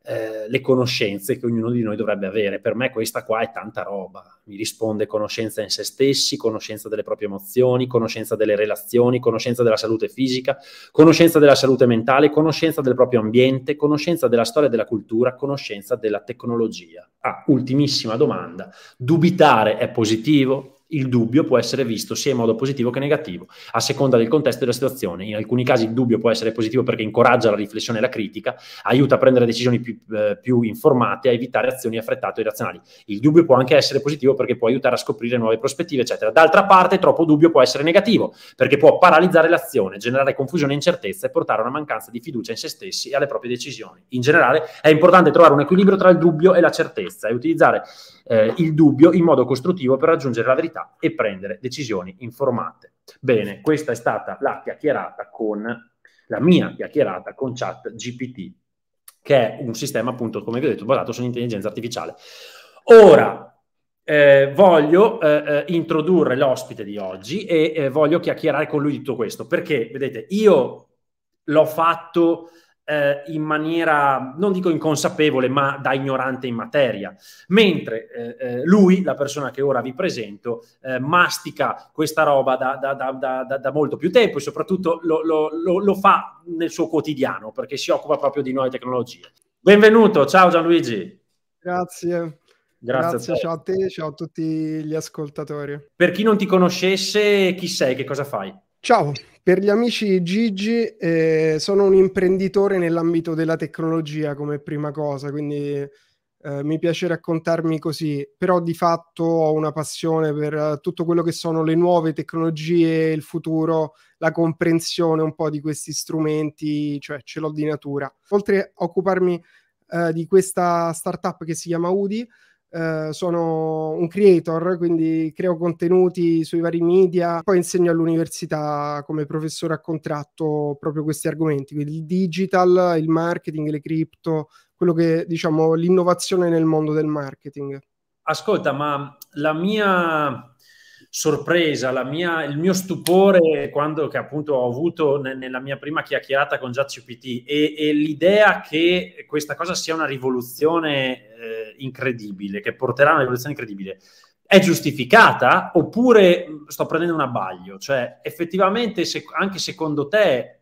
eh, le conoscenze che ognuno di noi dovrebbe avere. Per me questa qua è tanta roba. Mi risponde conoscenza in se stessi, conoscenza delle proprie emozioni, conoscenza delle relazioni, conoscenza della salute fisica, conoscenza della salute mentale, conoscenza del proprio ambiente, conoscenza della storia e della cultura, conoscenza della tecnologia. Ah, ultimissima domanda. Dubitare è positivo? il dubbio può essere visto sia in modo positivo che negativo, a seconda del contesto e della situazione. In alcuni casi il dubbio può essere positivo perché incoraggia la riflessione e la critica, aiuta a prendere decisioni più, eh, più informate, a evitare azioni affrettate o irrazionali. Il dubbio può anche essere positivo perché può aiutare a scoprire nuove prospettive, eccetera. D'altra parte, troppo dubbio può essere negativo perché può paralizzare l'azione, generare confusione e incertezza e portare a una mancanza di fiducia in se stessi e alle proprie decisioni. In generale, è importante trovare un equilibrio tra il dubbio e la certezza e utilizzare eh, il dubbio in modo costruttivo per raggiungere la verità e prendere decisioni informate. Bene, questa è stata la chiacchierata con la mia chiacchierata con Chat GPT, che è un sistema appunto, come vi ho detto, basato sull'intelligenza artificiale. Ora, eh, voglio eh, eh, introdurre l'ospite di oggi e eh, voglio chiacchierare con lui di tutto questo perché vedete io l'ho fatto eh, in maniera, non dico inconsapevole, ma da ignorante in materia. Mentre eh, eh lui, la persona che ora vi presento, eh, mastica questa roba da, da, da, da, molto più tempo e soprattutto lo, lo, lo, lo fa nel suo quotidiano, perché si occupa proprio di nuove tecnologie. Benvenuto, ciao Gianluigi. Grazie. Grazie, Grazie a ciao a te, ciao a tutti gli ascoltatori. Per chi non ti conoscesse, chi sei, che cosa fai? Ciao, per gli amici Gigi, eh, sono un imprenditore nell'ambito della tecnologia come prima cosa, quindi eh, mi piace raccontarmi così, però di fatto ho una passione per eh, tutto quello che sono le nuove tecnologie, il futuro, la comprensione un po' di questi strumenti, cioè ce l'ho di natura. Oltre a occuparmi eh, di questa startup che si chiama Udi, eh, sono un creator, quindi creo contenuti sui vari media, poi insegno all'università come professore a contratto proprio questi argomenti, quindi il digital, il marketing, le cripto, quello che diciamo l'innovazione nel mondo del marketing. Ascolta, ma la mia sorpresa, mia, il mio stupore quando, che appunto ho avuto nella mia prima chiacchierata con ChatGPT e, e l'idea che questa cosa sia una rivoluzione eh, incredibile, che porterà a una rivoluzione incredibile, è giustificata oppure sto prendendo un abbaglio? Cioè, effettivamente, se, anche secondo te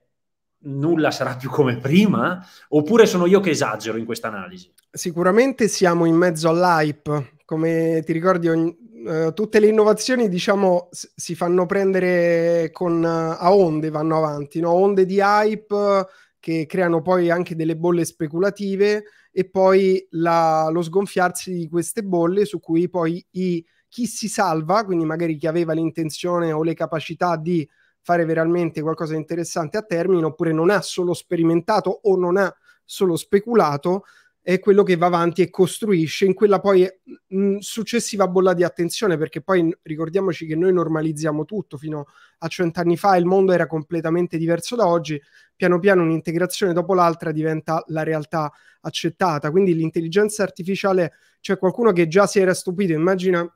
nulla sarà più come prima? Oppure sono io che esagero in questa analisi? Sicuramente siamo in mezzo all'hype. Come ti ricordi, ogni, eh, tutte le innovazioni, diciamo, si fanno prendere con, eh, a onde, vanno avanti, no? onde di hype che creano poi anche delle bolle speculative e poi la, lo sgonfiarsi di queste bolle su cui poi i, chi si salva, quindi magari chi aveva l'intenzione o le capacità di fare veramente qualcosa di interessante a termine oppure non ha solo sperimentato o non ha solo speculato, è quello che va avanti e costruisce in quella poi mh, mm, successiva bolla di attenzione, perché poi ricordiamoci che noi normalizziamo tutto, fino a cent'anni fa il mondo era completamente diverso da oggi, piano piano un'integrazione dopo l'altra diventa la realtà accettata, quindi l'intelligenza artificiale, c'è cioè qualcuno che già si era stupito, immagina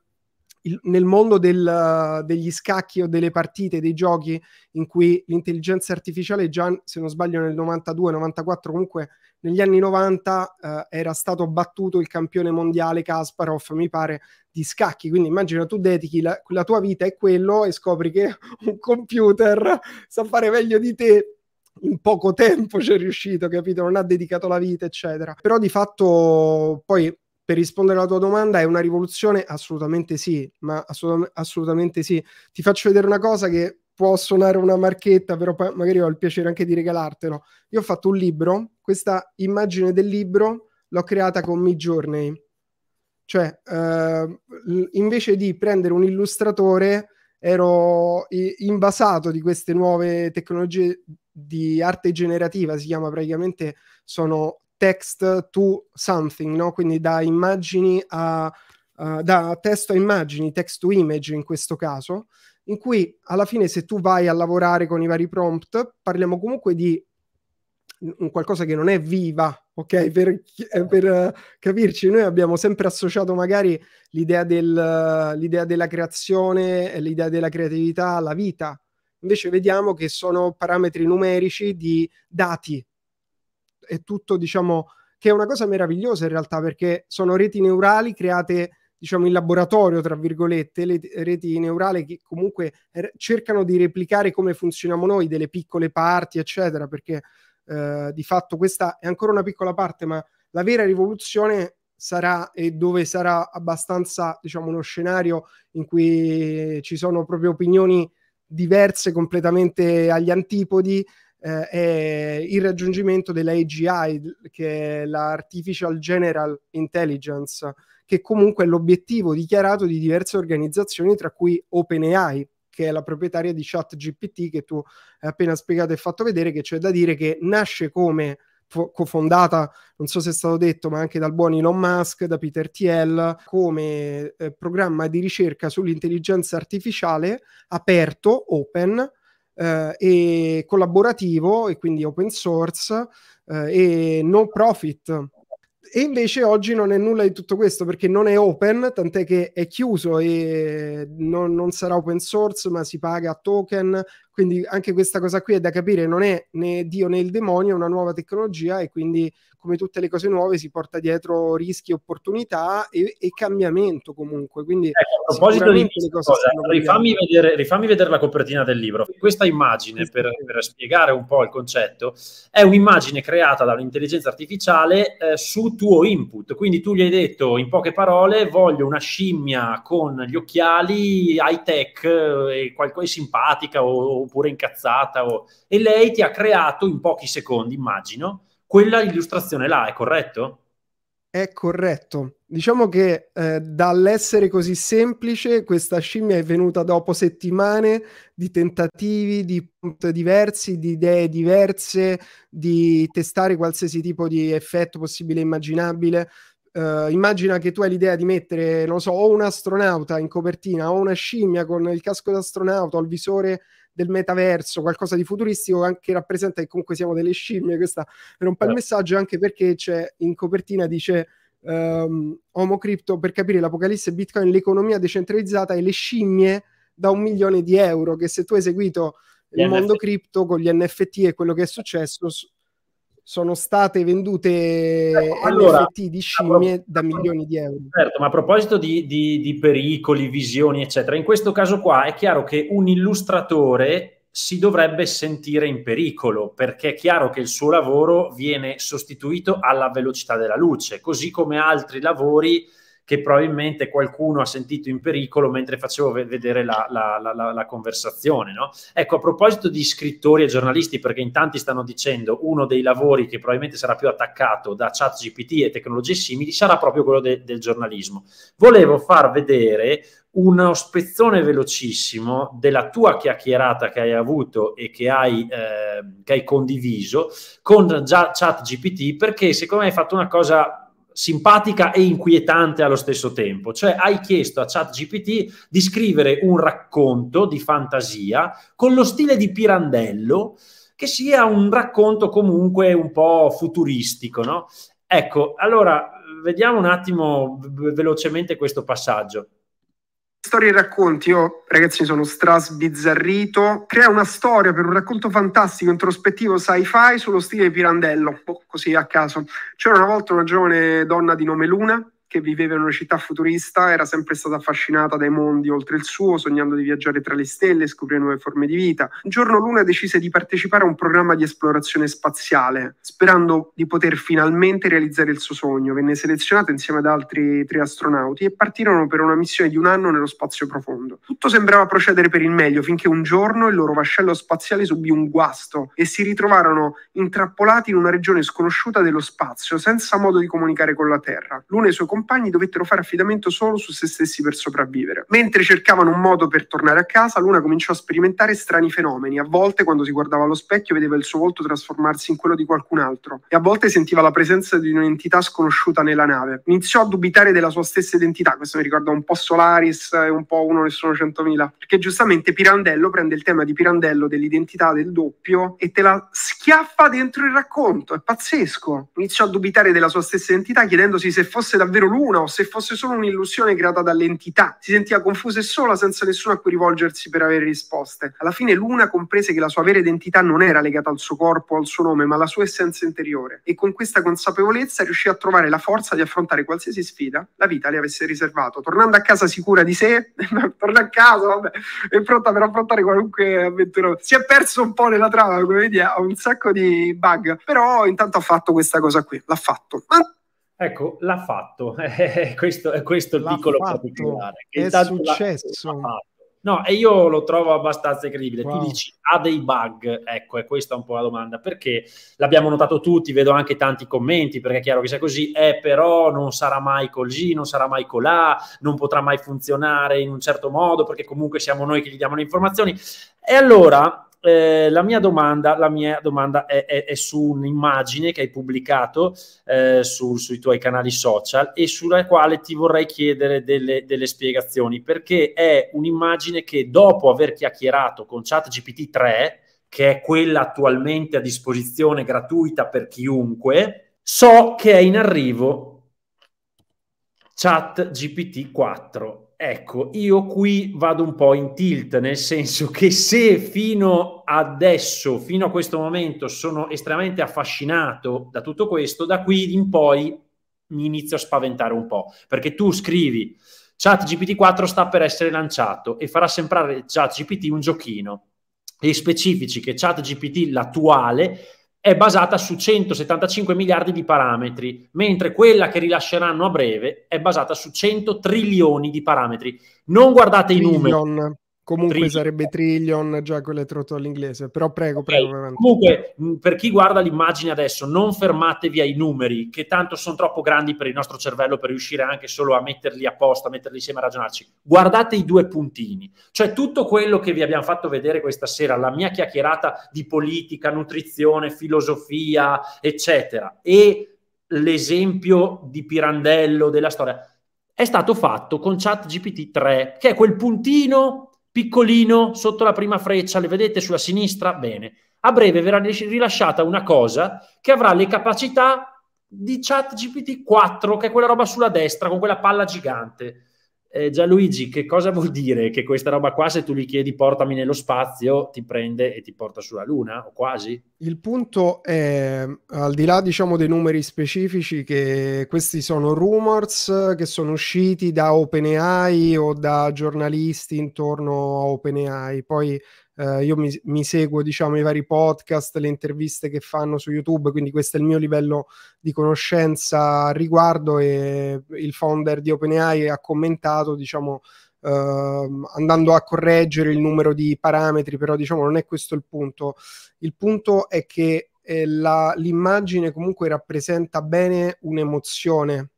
il, nel mondo del, degli scacchi o delle partite, dei giochi in cui l'intelligenza artificiale già, se non sbaglio, nel 92-94, comunque negli anni 90 eh, era stato battuto il campione mondiale Kasparov, mi pare, di scacchi. Quindi immagina tu dedichi la, la tua vita a quello e scopri che un computer sa fare meglio di te in poco tempo c'è riuscito, capito? Non ha dedicato la vita, eccetera. Però di fatto poi per rispondere alla tua domanda, è una rivoluzione? Assolutamente sì, ma assolut- assolutamente sì. Ti faccio vedere una cosa che può suonare una marchetta, però pa- magari ho il piacere anche di regalartelo. Io ho fatto un libro, questa immagine del libro l'ho creata con Midjourney. Cioè, eh, invece di prendere un illustratore, ero invasato di queste nuove tecnologie di arte generativa, si chiama praticamente, sono text to something, no? quindi da immagini a uh, da testo a immagini, text to image in questo caso, in cui alla fine se tu vai a lavorare con i vari prompt, parliamo comunque di qualcosa che non è viva, ok? Per, eh, per eh, capirci, noi abbiamo sempre associato magari l'idea, del, l'idea della creazione, l'idea della creatività alla vita. Invece vediamo che sono parametri numerici di dati, è tutto, diciamo, che è una cosa meravigliosa in realtà perché sono reti neurali create diciamo in laboratorio, tra virgolette, le reti neurali che comunque cercano di replicare come funzioniamo noi, delle piccole parti, eccetera, perché eh, di fatto questa è ancora una piccola parte, ma la vera rivoluzione sarà e dove sarà abbastanza, diciamo, uno scenario in cui ci sono proprio opinioni diverse, completamente agli antipodi, eh, è il raggiungimento dell'AGI, che è l'Artificial General Intelligence, che comunque è l'obiettivo dichiarato di diverse organizzazioni, tra cui OpenAI, che è la proprietaria di ChatGPT, che tu hai appena spiegato e fatto vedere, che c'è da dire che nasce come cofondata, non so se è stato detto, ma anche dal buon Elon Musk, da Peter Thiel, come eh, programma di ricerca sull'intelligenza artificiale aperto, open, eh, e collaborativo e quindi open source eh, e no profit. E invece oggi non è nulla di tutto questo perché non è open, tant'è che è chiuso e non, non, sarà open source, ma si paga a token. Quindi anche questa cosa qui è da capire, non è né Dio né il demonio, è una nuova tecnologia e quindi come tutte le cose nuove, si porta dietro rischi, opportunità e, e cambiamento comunque. Quindi, ecco, a proposito di cosa, rifammi vedere, rifammi, vedere, la copertina del libro. Questa immagine, per, per, spiegare un po' il concetto, è un'immagine creata da un'intelligenza artificiale eh, su tuo input. Quindi tu gli hai detto in poche parole, voglio una scimmia con gli occhiali high tech eh, e qualcosa simpatica oppure incazzata. O... E lei ti ha creato in pochi secondi, immagino, quella illustrazione là è corretto? È corretto. Diciamo che eh, dall'essere così semplice, questa scimmia è venuta dopo settimane di tentativi, di punti diversi, di idee diverse, di testare qualsiasi tipo di effetto possibile e immaginabile. Uh, immagina che tu hai l'idea di mettere, non so, o un astronauta in copertina o una scimmia con il casco d'astronauta o il visore del metaverso, qualcosa di futuristico che rappresenta che comunque siamo delle scimmie, questa per un po' il certo. messaggio anche perché c'è in copertina dice um, Homo Crypto per capire l'apocalisse Bitcoin, l'economia decentralizzata e le scimmie da un milione di euro che se tu hai seguito il NFT. mondo cripto con gli NFT e quello che è successo sono state vendute ecco, allora, NFT di scimmie da milioni di euro. Certo, ma a proposito di, di, di pericoli, visioni, eccetera, in questo caso qua è chiaro che un illustratore si dovrebbe sentire in pericolo perché è chiaro che il suo lavoro viene sostituito alla velocità della luce, così come altri lavori che probabilmente qualcuno ha sentito in pericolo mentre facevo vedere la, la, la, la conversazione. No? Ecco, a proposito di scrittori e giornalisti, perché in tanti stanno dicendo uno dei lavori che probabilmente sarà più attaccato da chat GPT e tecnologie simili sarà proprio quello de, del giornalismo. Volevo far vedere uno spezzone velocissimo della tua chiacchierata che hai avuto e che hai, eh, che hai condiviso con Chat GPT perché secondo me hai fatto una cosa simpatica e inquietante allo stesso tempo. Cioè, hai chiesto a ChatGPT di scrivere un racconto di fantasia con lo stile di Pirandello, che sia un racconto comunque un po' futuristico, no? Ecco, allora vediamo un attimo velocemente questo passaggio storie e racconti, io ragazzi sono strasbizzarrito, crea una storia per un racconto fantastico, introspettivo, sci-fi sullo stile Pirandello, boh, così a caso. C'era una volta una giovane donna di nome Luna che viveva in una città futurista, era sempre stata affascinata dai mondi oltre il suo, sognando di viaggiare tra le stelle e scoprire nuove forme di vita. Un giorno Luna decise di partecipare a un programma di esplorazione spaziale, sperando di poter finalmente realizzare il suo sogno. Venne selezionata insieme ad altri tre astronauti e partirono per una missione di un anno nello spazio profondo. Tutto sembrava procedere per il meglio finché un giorno il loro vascello spaziale subì un guasto e si ritrovarono intrappolati in una regione sconosciuta dello spazio, senza modo di comunicare con la Terra. Luna e i suoi compagni dovettero fare affidamento solo su se stessi per sopravvivere. Mentre cercavano un modo per tornare a casa, Luna cominciò a sperimentare strani fenomeni. A volte, quando si guardava allo specchio, vedeva il suo volto trasformarsi in quello di qualcun altro e a volte sentiva la presenza di un'entità sconosciuta nella nave. Iniziò a dubitare della sua stessa identità, questo mi ricorda un po' Solaris e eh, un po' uno nessuno 100.000, perché giustamente Pirandello prende il tema di Pirandello dell'identità del doppio e te la schiaffa dentro il racconto, è pazzesco. Iniziò a dubitare della sua stessa identità chiedendosi se fosse davvero davvero l'una o se fosse solo un'illusione creata dall'entità. Si sentiva confusa e sola senza nessuno a cui rivolgersi per avere risposte. Alla fine l'una comprese che la sua vera identità non era legata al suo corpo o al suo nome, ma alla sua essenza interiore e con questa consapevolezza riuscì a trovare la forza di affrontare qualsiasi sfida la vita le avesse riservato. Tornando a casa sicura di sé, torna a casa, vabbè, è pronta per affrontare qualunque avventura. Si è perso un po' nella trama, come vedi, ha un sacco di bug, però intanto ha fatto questa cosa qui, l'ha fatto. Ma Ecco, l'ha fatto. Eh, questo, è questo il l'ha piccolo fatto. particolare. Che è successo. No, e io lo trovo abbastanza incredibile. Wow. Tu dici ha dei bug? Ecco, è questa un po' la domanda, perché l'abbiamo notato tutti, vedo anche tanti commenti, perché è chiaro che sia così, è eh, però non sarà mai così, non sarà mai colà, non potrà mai funzionare in un certo modo, perché comunque siamo noi che gli diamo le informazioni. E allora eh, la, mia domanda, la mia domanda è, è, è su un'immagine che hai pubblicato eh, su, sui tuoi canali social e sulla quale ti vorrei chiedere delle, delle spiegazioni perché è un'immagine che dopo aver chiacchierato con ChatGPT 3 che è quella attualmente a disposizione gratuita per chiunque, so che è in arrivo ChatGPT 4 Ecco, io qui vado un po' in tilt, nel senso che se fino adesso, fino a questo momento, sono estremamente affascinato da tutto questo, da qui in poi mi inizio a spaventare un po', perché tu scrivi Chat GPT-4 sta per essere lanciato e farà sembrare Chat GPT un giochino. E specifici che Chat GPT, l'attuale, è basata su 175 miliardi di parametri, mentre quella che rilasceranno a breve è basata su 100 trilioni di parametri. Non guardate Trillion. i numeri. Comunque Trillion. sarebbe Trillion, già quello è tradotto all'inglese, però prego, okay. prego. Comunque, per chi guarda l'immagine adesso, non fermatevi ai numeri, che tanto sono troppo grandi per il nostro cervello per riuscire anche solo a metterli a posto, a metterli insieme a ragionarci. Guardate i due puntini, cioè tutto quello che vi abbiamo fatto vedere questa sera, la mia chiacchierata di politica, nutrizione, filosofia, eccetera, e l'esempio di Pirandello della storia, è stato fatto con ChatGPT 3, che è quel puntino piccolino sotto la prima freccia, le vedete sulla sinistra? Bene. A breve verrà rilasciata una cosa che avrà le capacità di chat GPT 4, che è quella roba sulla destra con quella palla gigante eh, Gianluigi, che cosa vuol dire che questa roba qua, se tu gli chiedi portami nello spazio, ti prende e ti porta sulla Luna, o quasi? Il punto è, al di là diciamo dei numeri specifici, che questi sono rumors che sono usciti da OpenAI o da giornalisti intorno a OpenAI, poi eh, io mi, mi, seguo diciamo i vari podcast, le interviste che fanno su YouTube, quindi questo è il mio livello di conoscenza al riguardo e il founder di OpenAI ha commentato diciamo Uh, andando a correggere il numero di parametri, però diciamo non è questo il punto. Il punto è che eh, la, l'immagine comunque rappresenta bene un'emozione,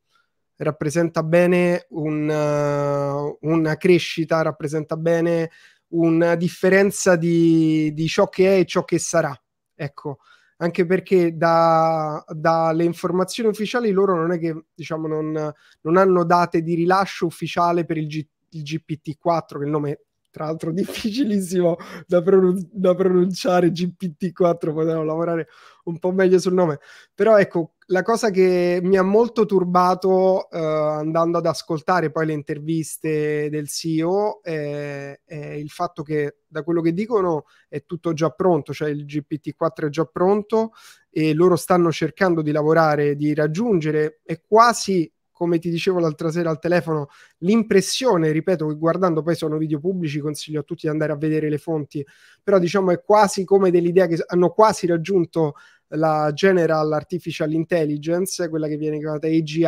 rappresenta bene un, uh, una crescita, rappresenta bene una differenza di, di ciò che è e ciò che sarà. Ecco, anche perché dalle da informazioni ufficiali loro non è che diciamo non, non hanno date di rilascio ufficiale per il, G, il, GPT-4 che il nome tra l'altro difficilissimo da, pronun- da pronunciare GPT-4 potevano lavorare un po' meglio sul nome, però ecco, la cosa che mi ha molto turbato eh, andando ad ascoltare poi le interviste del CEO è, è, il fatto che da quello che dicono è tutto già pronto, cioè il GPT-4 è già pronto e loro stanno cercando di lavorare, di raggiungere è quasi come ti dicevo l'altra sera al telefono, l'impressione, ripeto, che guardando poi sono video pubblici, consiglio a tutti di andare a vedere le fonti, però diciamo è quasi come dell'idea che hanno quasi raggiunto la General Artificial Intelligence, quella che viene chiamata AGI,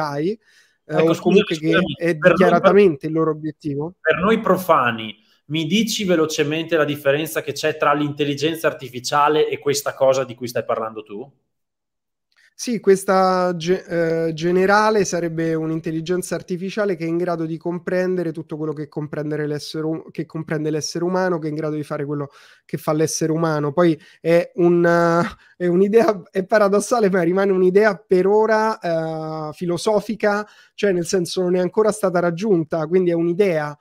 eh, ecco, o comunque scusami, che è dichiaratamente noi, il loro obiettivo. Per noi profani, mi dici velocemente la differenza che c'è tra l'intelligenza artificiale e questa cosa di cui stai parlando tu? Sì, questa ge- eh, generale sarebbe un'intelligenza artificiale che è in grado di comprendere tutto quello che, um- che, comprende l'essere umano, che è in grado di fare quello che fa l'essere umano. Poi è, un, è un'idea, è paradossale, ma rimane un'idea per ora eh, filosofica, cioè nel senso non è ancora stata raggiunta, quindi è un'idea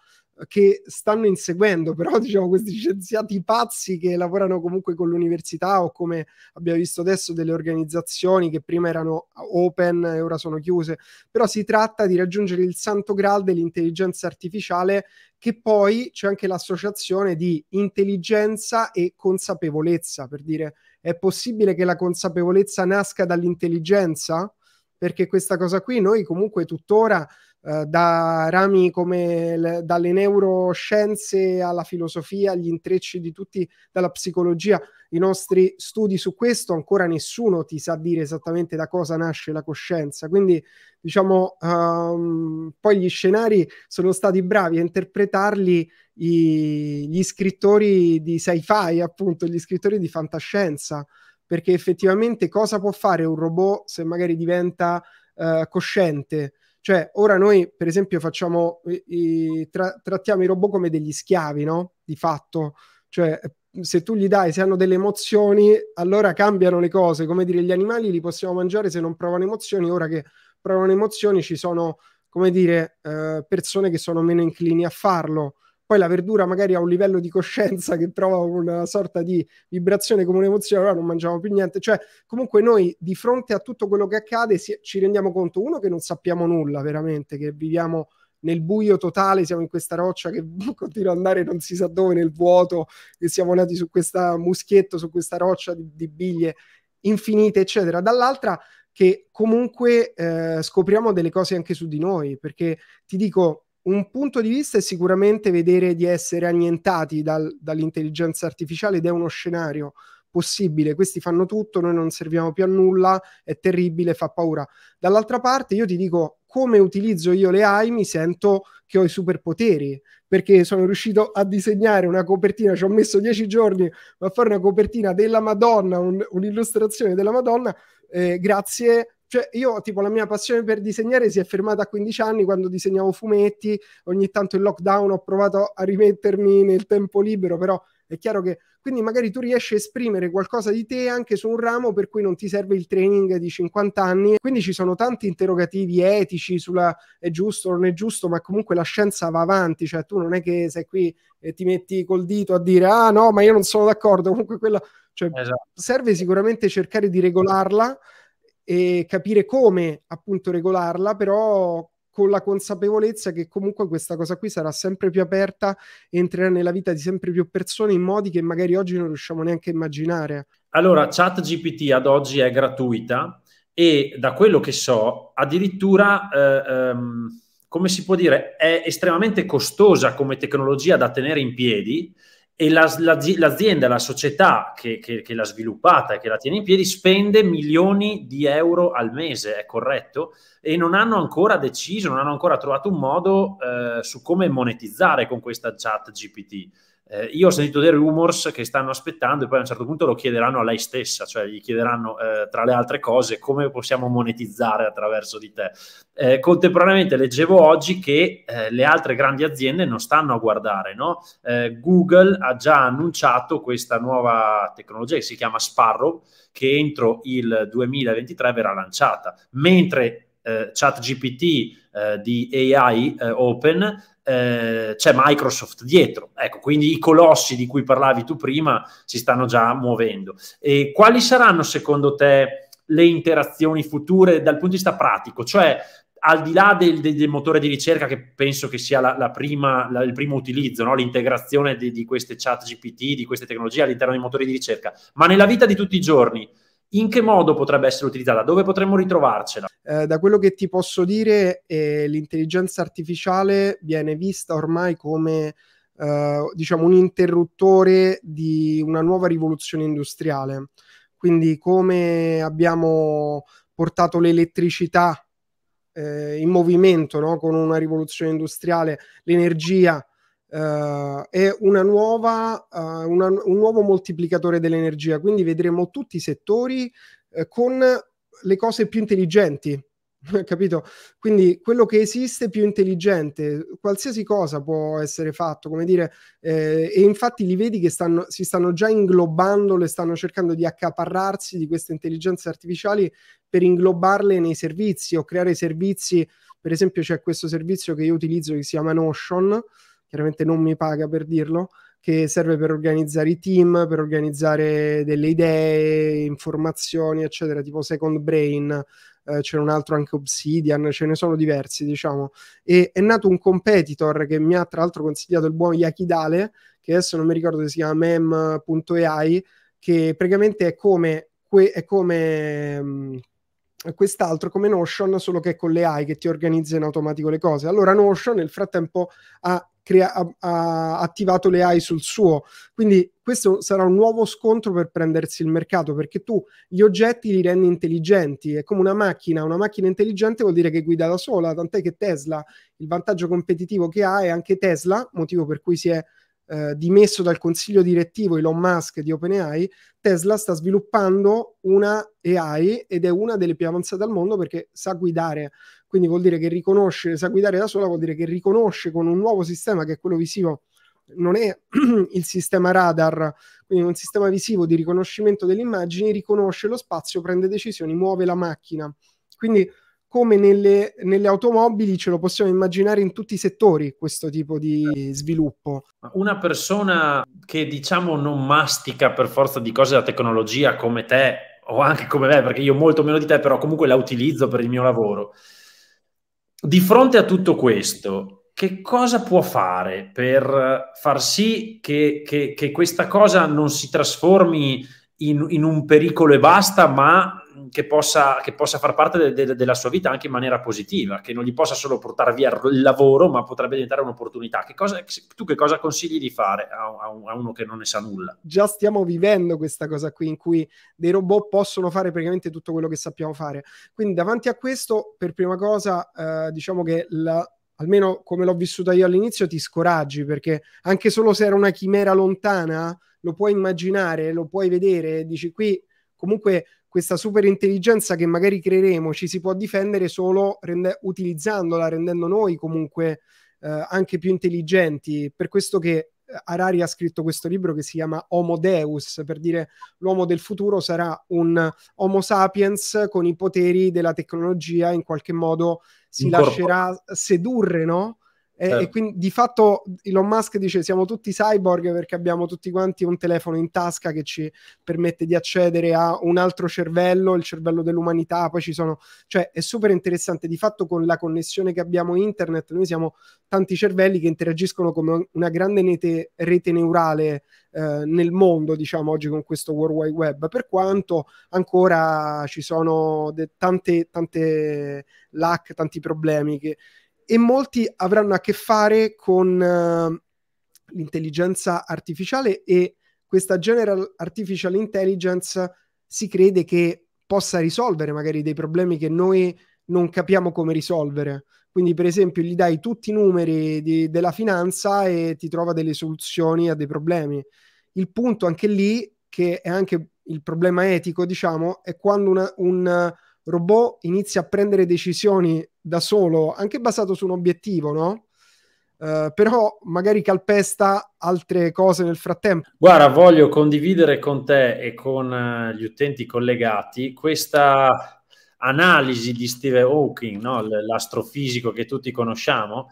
che stanno inseguendo però diciamo questi scienziati pazzi che lavorano comunque con l'università o come abbiamo visto adesso delle organizzazioni che prima erano open e ora sono chiuse però si tratta di raggiungere il santo graal dell'intelligenza artificiale che poi c'è anche l'associazione di intelligenza e consapevolezza per dire è possibile che la consapevolezza nasca dall'intelligenza perché questa cosa qui noi comunque tuttora eh, da rami come le, dalle neuroscienze alla filosofia, agli intrecci di tutti, dalla psicologia, i nostri studi su questo, ancora nessuno ti sa dire esattamente da cosa nasce la coscienza. Quindi, diciamo, um, poi gli scenari sono stati bravi a interpretarli i, gli scrittori di sci-fi, appunto, gli scrittori di fantascienza, perché effettivamente cosa può fare un robot se magari diventa uh, cosciente? Cioè, ora noi, per esempio, facciamo, i, tra, trattiamo i robot come degli schiavi, no? Di fatto. Cioè, se tu gli dai, se hanno delle emozioni, allora cambiano le cose. Come dire, gli animali li possiamo mangiare se non provano emozioni. Ora che provano emozioni ci sono, come dire, eh, persone che sono meno inclini a farlo poi la verdura magari ha un livello di coscienza che trova una sorta di vibrazione come un'emozione, allora non mangiamo più niente, cioè comunque noi di fronte a tutto quello che accade si, ci rendiamo conto, uno, che non sappiamo nulla veramente, che viviamo nel buio totale, siamo in questa roccia che continua ad andare non si sa dove, nel vuoto, che siamo nati su questo muschietto, su questa roccia di, di biglie infinite, eccetera. Dall'altra che comunque eh, scopriamo delle cose anche su di noi, perché ti dico, un punto di vista è sicuramente vedere di essere annientati dal, dall'intelligenza artificiale ed è uno scenario possibile, questi fanno tutto, noi non serviamo più a nulla, è terribile, fa paura. Dall'altra parte io ti dico come utilizzo io le AI, mi sento che ho i superpoteri, perché sono riuscito a disegnare una copertina, ci ho messo dieci giorni a fare una copertina della Madonna, un, un'illustrazione della Madonna, eh, grazie cioè, io tipo la mia passione per disegnare si è fermata a 15 anni quando disegnavo fumetti, ogni tanto in lockdown ho provato a rimettermi nel tempo libero, però è chiaro che quindi magari tu riesci a esprimere qualcosa di te anche su un ramo per cui non ti serve il training di 50 anni. Quindi ci sono tanti interrogativi etici sulla è giusto o non è giusto, ma comunque la scienza va avanti, cioè tu non è che sei qui e ti metti col dito a dire "Ah no, ma io non sono d'accordo". Comunque quella cioè, esatto. serve sicuramente cercare di regolarla e capire come appunto regolarla, però con la consapevolezza che comunque questa cosa qui sarà sempre più aperta e entrerà nella vita di sempre più persone in modi che magari oggi non riusciamo neanche a immaginare. Allora, ChatGPT ad oggi è gratuita e da quello che so, addirittura, eh, ehm, come si può dire, è estremamente costosa come tecnologia da tenere in piedi e la, la, l'azienda, la società che, che, che l'ha sviluppata e che la tiene in piedi spende milioni di euro al mese, è corretto? E non hanno ancora deciso, non hanno ancora trovato un modo eh, su come monetizzare con questa chat GPT eh, io ho sentito dei rumors che stanno aspettando e poi a un certo punto lo chiederanno a lei stessa, cioè gli chiederanno eh, tra le altre cose come possiamo monetizzare attraverso di te. Eh, contemporaneamente leggevo oggi che eh, le altre grandi aziende non stanno a guardare, no? Eh, Google ha già annunciato questa nuova tecnologia che si chiama Sparrow che entro il 2023 verrà lanciata, mentre eh, ChatGPT eh, di AI eh, Open eh, c'è Microsoft dietro. Ecco, quindi i colossi di cui parlavi tu prima si stanno già muovendo. E quali saranno secondo te le interazioni future dal punto di vista pratico? Cioè, al di là del, del, del motore di ricerca, che penso che sia la, la prima, la, il primo utilizzo, no? l'integrazione di, di, queste chat GPT, di queste tecnologie all'interno dei motori di ricerca, ma nella vita di tutti i giorni, in che modo potrebbe essere utilizzata? Dove potremmo ritrovarcela? Eh, da quello che ti posso dire, eh, l'intelligenza artificiale viene vista ormai come eh, diciamo un interruttore di una nuova rivoluzione industriale. Quindi come abbiamo portato l'elettricità eh, in movimento no? con una rivoluzione industriale, l'energia Uh, è nuova, uh, una, un nuovo moltiplicatore dell'energia, quindi vedremo tutti i settori uh, con le cose più intelligenti, capito? Quindi quello che esiste più intelligente, qualsiasi cosa può essere fatto, come dire, eh, e infatti li vedi che stanno, si stanno già inglobando, le stanno cercando di accaparrarsi di queste intelligenze artificiali per inglobarle nei servizi o creare servizi, per esempio c'è questo servizio che io utilizzo che si chiama Notion, chiaramente non mi paga per dirlo, che serve per organizzare i team, per organizzare delle idee, informazioni, eccetera, tipo Second Brain, eh, c'è un altro anche Obsidian, ce ne sono diversi, diciamo. E è nato un competitor che mi ha tra l'altro consigliato il buon Yakidale, che adesso non mi ricordo si chiama mem.ai, che praticamente è come, que- è come mh, quest'altro come Notion, solo che con le AI che ti organizza in automatico le cose. Allora Notion nel frattempo ha crea- ha, attivato le AI sul suo. Quindi questo sarà un nuovo scontro per prendersi il mercato, perché tu gli oggetti li rendi intelligenti, è come una macchina, una macchina intelligente vuol dire che guida da sola, tant'è che Tesla, il vantaggio competitivo che ha è anche Tesla, motivo per cui si è eh, dimesso dal consiglio direttivo Elon Musk di OpenAI, Tesla sta sviluppando una AI ed è una delle più avanzate al mondo perché sa guidare quindi vuol dire che riconosce, sa guidare da sola vuol dire che riconosce con un nuovo sistema che è quello visivo, non è il sistema radar, quindi un sistema visivo di riconoscimento delle immagini, riconosce lo spazio, prende decisioni, muove la macchina. Quindi come nelle, nelle, automobili ce lo possiamo immaginare in tutti i settori questo tipo di certo. sviluppo. Una persona che diciamo non mastica per forza di cose la tecnologia come te o anche come me, perché io molto meno di te, però comunque la utilizzo per il mio lavoro di fronte a tutto questo, che cosa può fare per far sì che, che, che questa cosa non si trasformi in, in un pericolo e basta, ma che possa, che possa far parte de, de, della sua vita anche in maniera positiva, che non gli possa solo portare via il lavoro, ma potrebbe diventare un'opportunità. Che cosa, tu che cosa consigli di fare a, a uno che non ne sa nulla? Già stiamo vivendo questa cosa qui in cui dei robot possono fare praticamente tutto quello che sappiamo fare. Quindi davanti a questo, per prima cosa, eh, diciamo che la, almeno come l'ho vissuta io all'inizio, ti scoraggi perché anche solo se era una chimera lontana, lo puoi immaginare, lo puoi vedere, dici qui comunque questa super intelligenza che magari creeremo ci si può difendere solo rende- utilizzandola, rendendo noi comunque eh, anche più intelligenti. Per questo che eh, Harari ha scritto questo libro che si chiama Homo Deus, per dire l'uomo del futuro sarà un Homo sapiens con i poteri della tecnologia, in qualche modo si Incorpor- lascerà sedurre no? Certo. E, quindi di fatto Elon Musk dice siamo tutti cyborg perché abbiamo tutti quanti un telefono in tasca che ci permette di accedere a un altro cervello, il cervello dell'umanità, poi ci sono, cioè è super interessante, di fatto con la connessione che abbiamo internet noi siamo tanti cervelli che interagiscono come una grande nete, rete neurale eh, nel mondo, diciamo oggi con questo World Wide Web, per quanto ancora ci sono de- tante, tante lac, tanti problemi che e molti avranno a che fare con uh, l'intelligenza artificiale e questa general artificial intelligence si crede che possa risolvere magari dei problemi che noi non capiamo come risolvere. Quindi, per esempio, gli dai tutti i numeri di, della finanza e ti trova delle soluzioni a dei problemi. Il punto anche lì, che è anche il problema etico, diciamo, è quando una, un Robot inizia a prendere decisioni da solo, anche basato su un obiettivo, no? Uh, però magari calpesta altre cose nel frattempo. Guarda, voglio condividere con te e con eh, gli utenti collegati questa analisi di Steve Hawking, no? l'astrofisico che tutti conosciamo,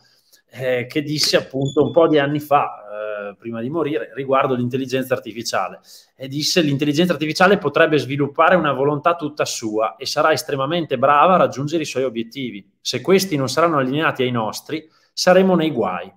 eh, che disse appunto un po' di anni fa, eh, prima di morire, riguardo l'intelligenza artificiale. E disse l'intelligenza artificiale potrebbe sviluppare una volontà tutta sua e sarà estremamente brava a raggiungere i suoi obiettivi. Se questi non saranno allineati ai nostri, saremo nei guai.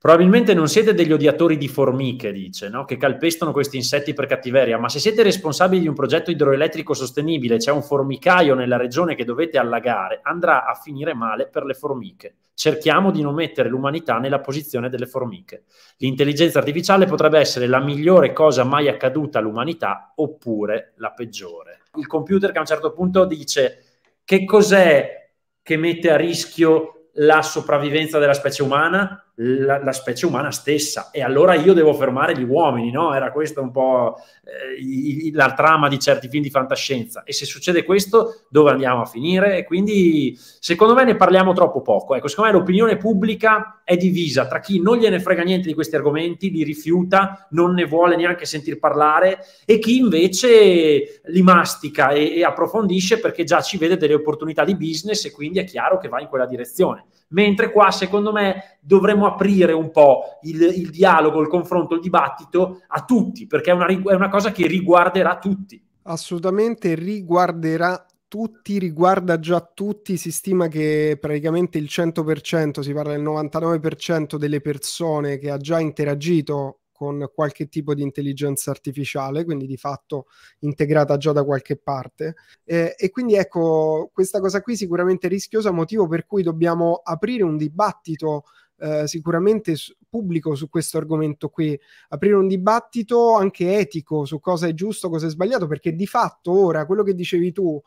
Probabilmente non siete degli odiatori di formiche, dice, no? che calpestano questi insetti per cattiveria, ma se siete responsabili di un progetto idroelettrico sostenibile, c'è un formicaio nella regione che dovete allagare, andrà a finire male per le formiche. Cerchiamo di non mettere l'umanità nella posizione delle formiche. L'intelligenza artificiale potrebbe essere la migliore cosa mai accaduta all'umanità oppure la peggiore. Il computer che a un certo punto dice che cos'è che mette a rischio la sopravvivenza della specie umana? la, la, specie umana stessa e allora io devo fermare gli uomini, no? Era questa un po' eh, i, la trama di certi film di fantascienza e se succede questo dove andiamo a finire? E Quindi secondo me ne parliamo troppo poco, ecco, secondo me l'opinione pubblica è divisa tra chi non gliene frega niente di questi argomenti, li rifiuta, non ne vuole neanche sentir parlare e chi invece li mastica e, e approfondisce perché già ci vede delle opportunità di business e quindi è chiaro che va in quella direzione mentre qua secondo me dovremmo aprire un po' il, il dialogo, il confronto, il dibattito a tutti, perché è una, è una cosa che riguarderà tutti. Assolutamente riguarderà tutti, riguarda già tutti, si stima che praticamente il 100%, si parla del 99% delle persone che ha già interagito con qualche tipo di intelligenza artificiale, quindi di fatto integrata già da qualche parte. Eh, e quindi ecco, questa cosa qui sicuramente è rischiosa, motivo per cui dobbiamo aprire un dibattito eh, sicuramente su, pubblico su questo argomento qui, aprire un dibattito anche etico su cosa è giusto, cosa è sbagliato, perché di fatto ora quello che dicevi tu,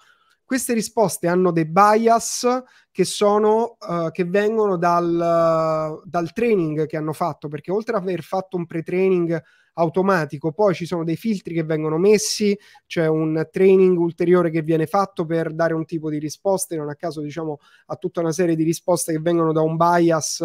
queste risposte hanno dei bias che, sono, uh, che vengono dal, dal training che hanno fatto, perché oltre ad aver fatto un pre-training automatico. Poi ci sono dei filtri che vengono messi, c'è un training ulteriore che viene fatto per dare un tipo di risposte, non a caso diciamo a tutta una serie di risposte che vengono da un bias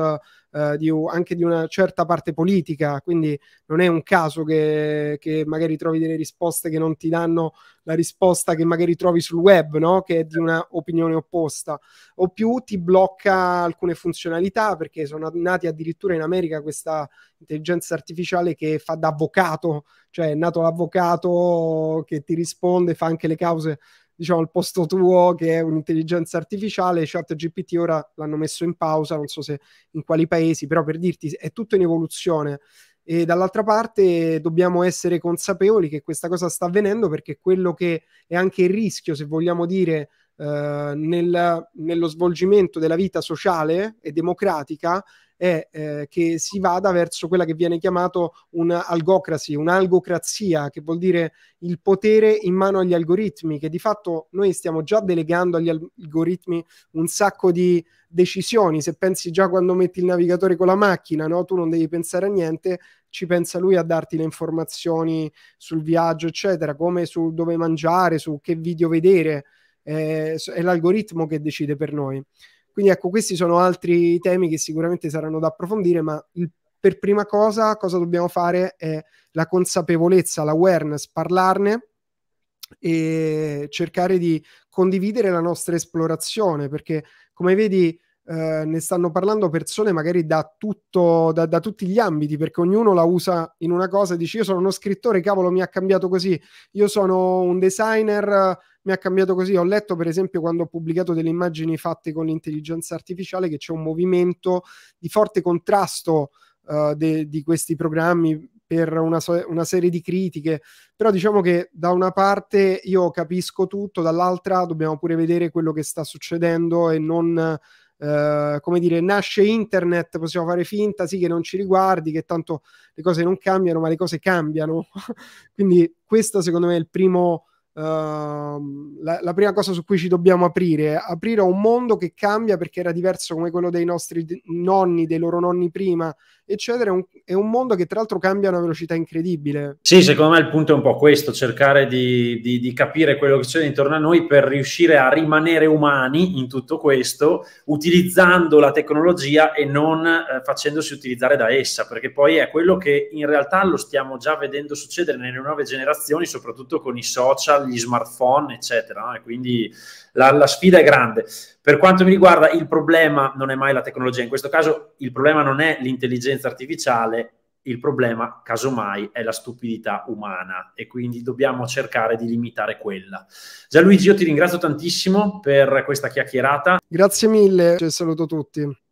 eh, di, anche di una certa parte politica, quindi non è un caso che, che, magari trovi delle risposte che non ti danno la risposta che magari trovi sul web, no? che è di certo. una opinione opposta, o più ti blocca alcune funzionalità perché sono nati addirittura in America questa intelligenza artificiale che fa da avvocato, cioè è nato l'avvocato che ti risponde, fa anche le cause diciamo, al posto tuo che è un'intelligenza artificiale, chat GPT ora l'hanno messo in pausa, non so se in quali paesi, però per dirti è tutto in evoluzione e dall'altra parte dobbiamo essere consapevoli che questa cosa sta avvenendo perché quello che è anche il rischio, se vogliamo dire, eh, nel, nello svolgimento della vita sociale e democratica è eh, che si vada verso quella che viene chiamato un'algocracy, un'algocrazia, che vuol dire il potere in mano agli algoritmi, che di fatto noi stiamo già delegando agli algoritmi un sacco di decisioni. Se pensi già quando metti il navigatore con la macchina, no? tu non devi pensare a niente, ci pensa lui a darti le informazioni sul viaggio, eccetera, come su dove mangiare, su che video vedere. Eh, è l'algoritmo che decide per noi. Quindi ecco, questi sono altri temi che sicuramente saranno da approfondire, ma il, per prima cosa cosa dobbiamo fare è la consapevolezza, l'awareness, parlarne e cercare di condividere la nostra esplorazione, perché come vedi eh, ne stanno parlando persone magari da, tutto, da, da, tutti gli ambiti, perché ognuno la usa in una cosa e dici io sono uno scrittore, cavolo mi ha cambiato così, io sono un designer, mi ha cambiato così. Ho letto per esempio quando ho pubblicato delle immagini fatte con l'intelligenza artificiale che c'è un movimento di forte contrasto eh, de, di questi programmi per una, so- una, serie di critiche, però diciamo che da una parte io capisco tutto, dall'altra dobbiamo pure vedere quello che sta succedendo e non eh, come dire, nasce internet, possiamo fare finta, sì, che non ci riguardi, che tanto le cose non cambiano, ma le cose cambiano. Quindi questo secondo me è il primo Uh, la, la, prima cosa su cui ci dobbiamo aprire, è aprire a un mondo che cambia perché era diverso come quello dei nostri nonni, dei loro nonni prima, eccetera. È un, è un mondo che tra l'altro cambia a una velocità incredibile. Sì, secondo me il punto è un po' questo, cercare di, di, di capire quello che c'è intorno a noi per riuscire a rimanere umani in tutto questo, utilizzando la tecnologia e non eh, facendosi utilizzare da essa, perché poi è quello che in realtà lo stiamo già vedendo succedere nelle nuove generazioni, soprattutto con i social gli smartphone, eccetera. E quindi la, la sfida è grande. Per quanto mi riguarda, il problema non è mai la tecnologia, in questo caso il problema non è l'intelligenza artificiale, il problema, casomai, è la stupidità umana e quindi dobbiamo cercare di limitare quella. Gianluigi, io ti ringrazio tantissimo per questa chiacchierata. Grazie mille, saluto tutti.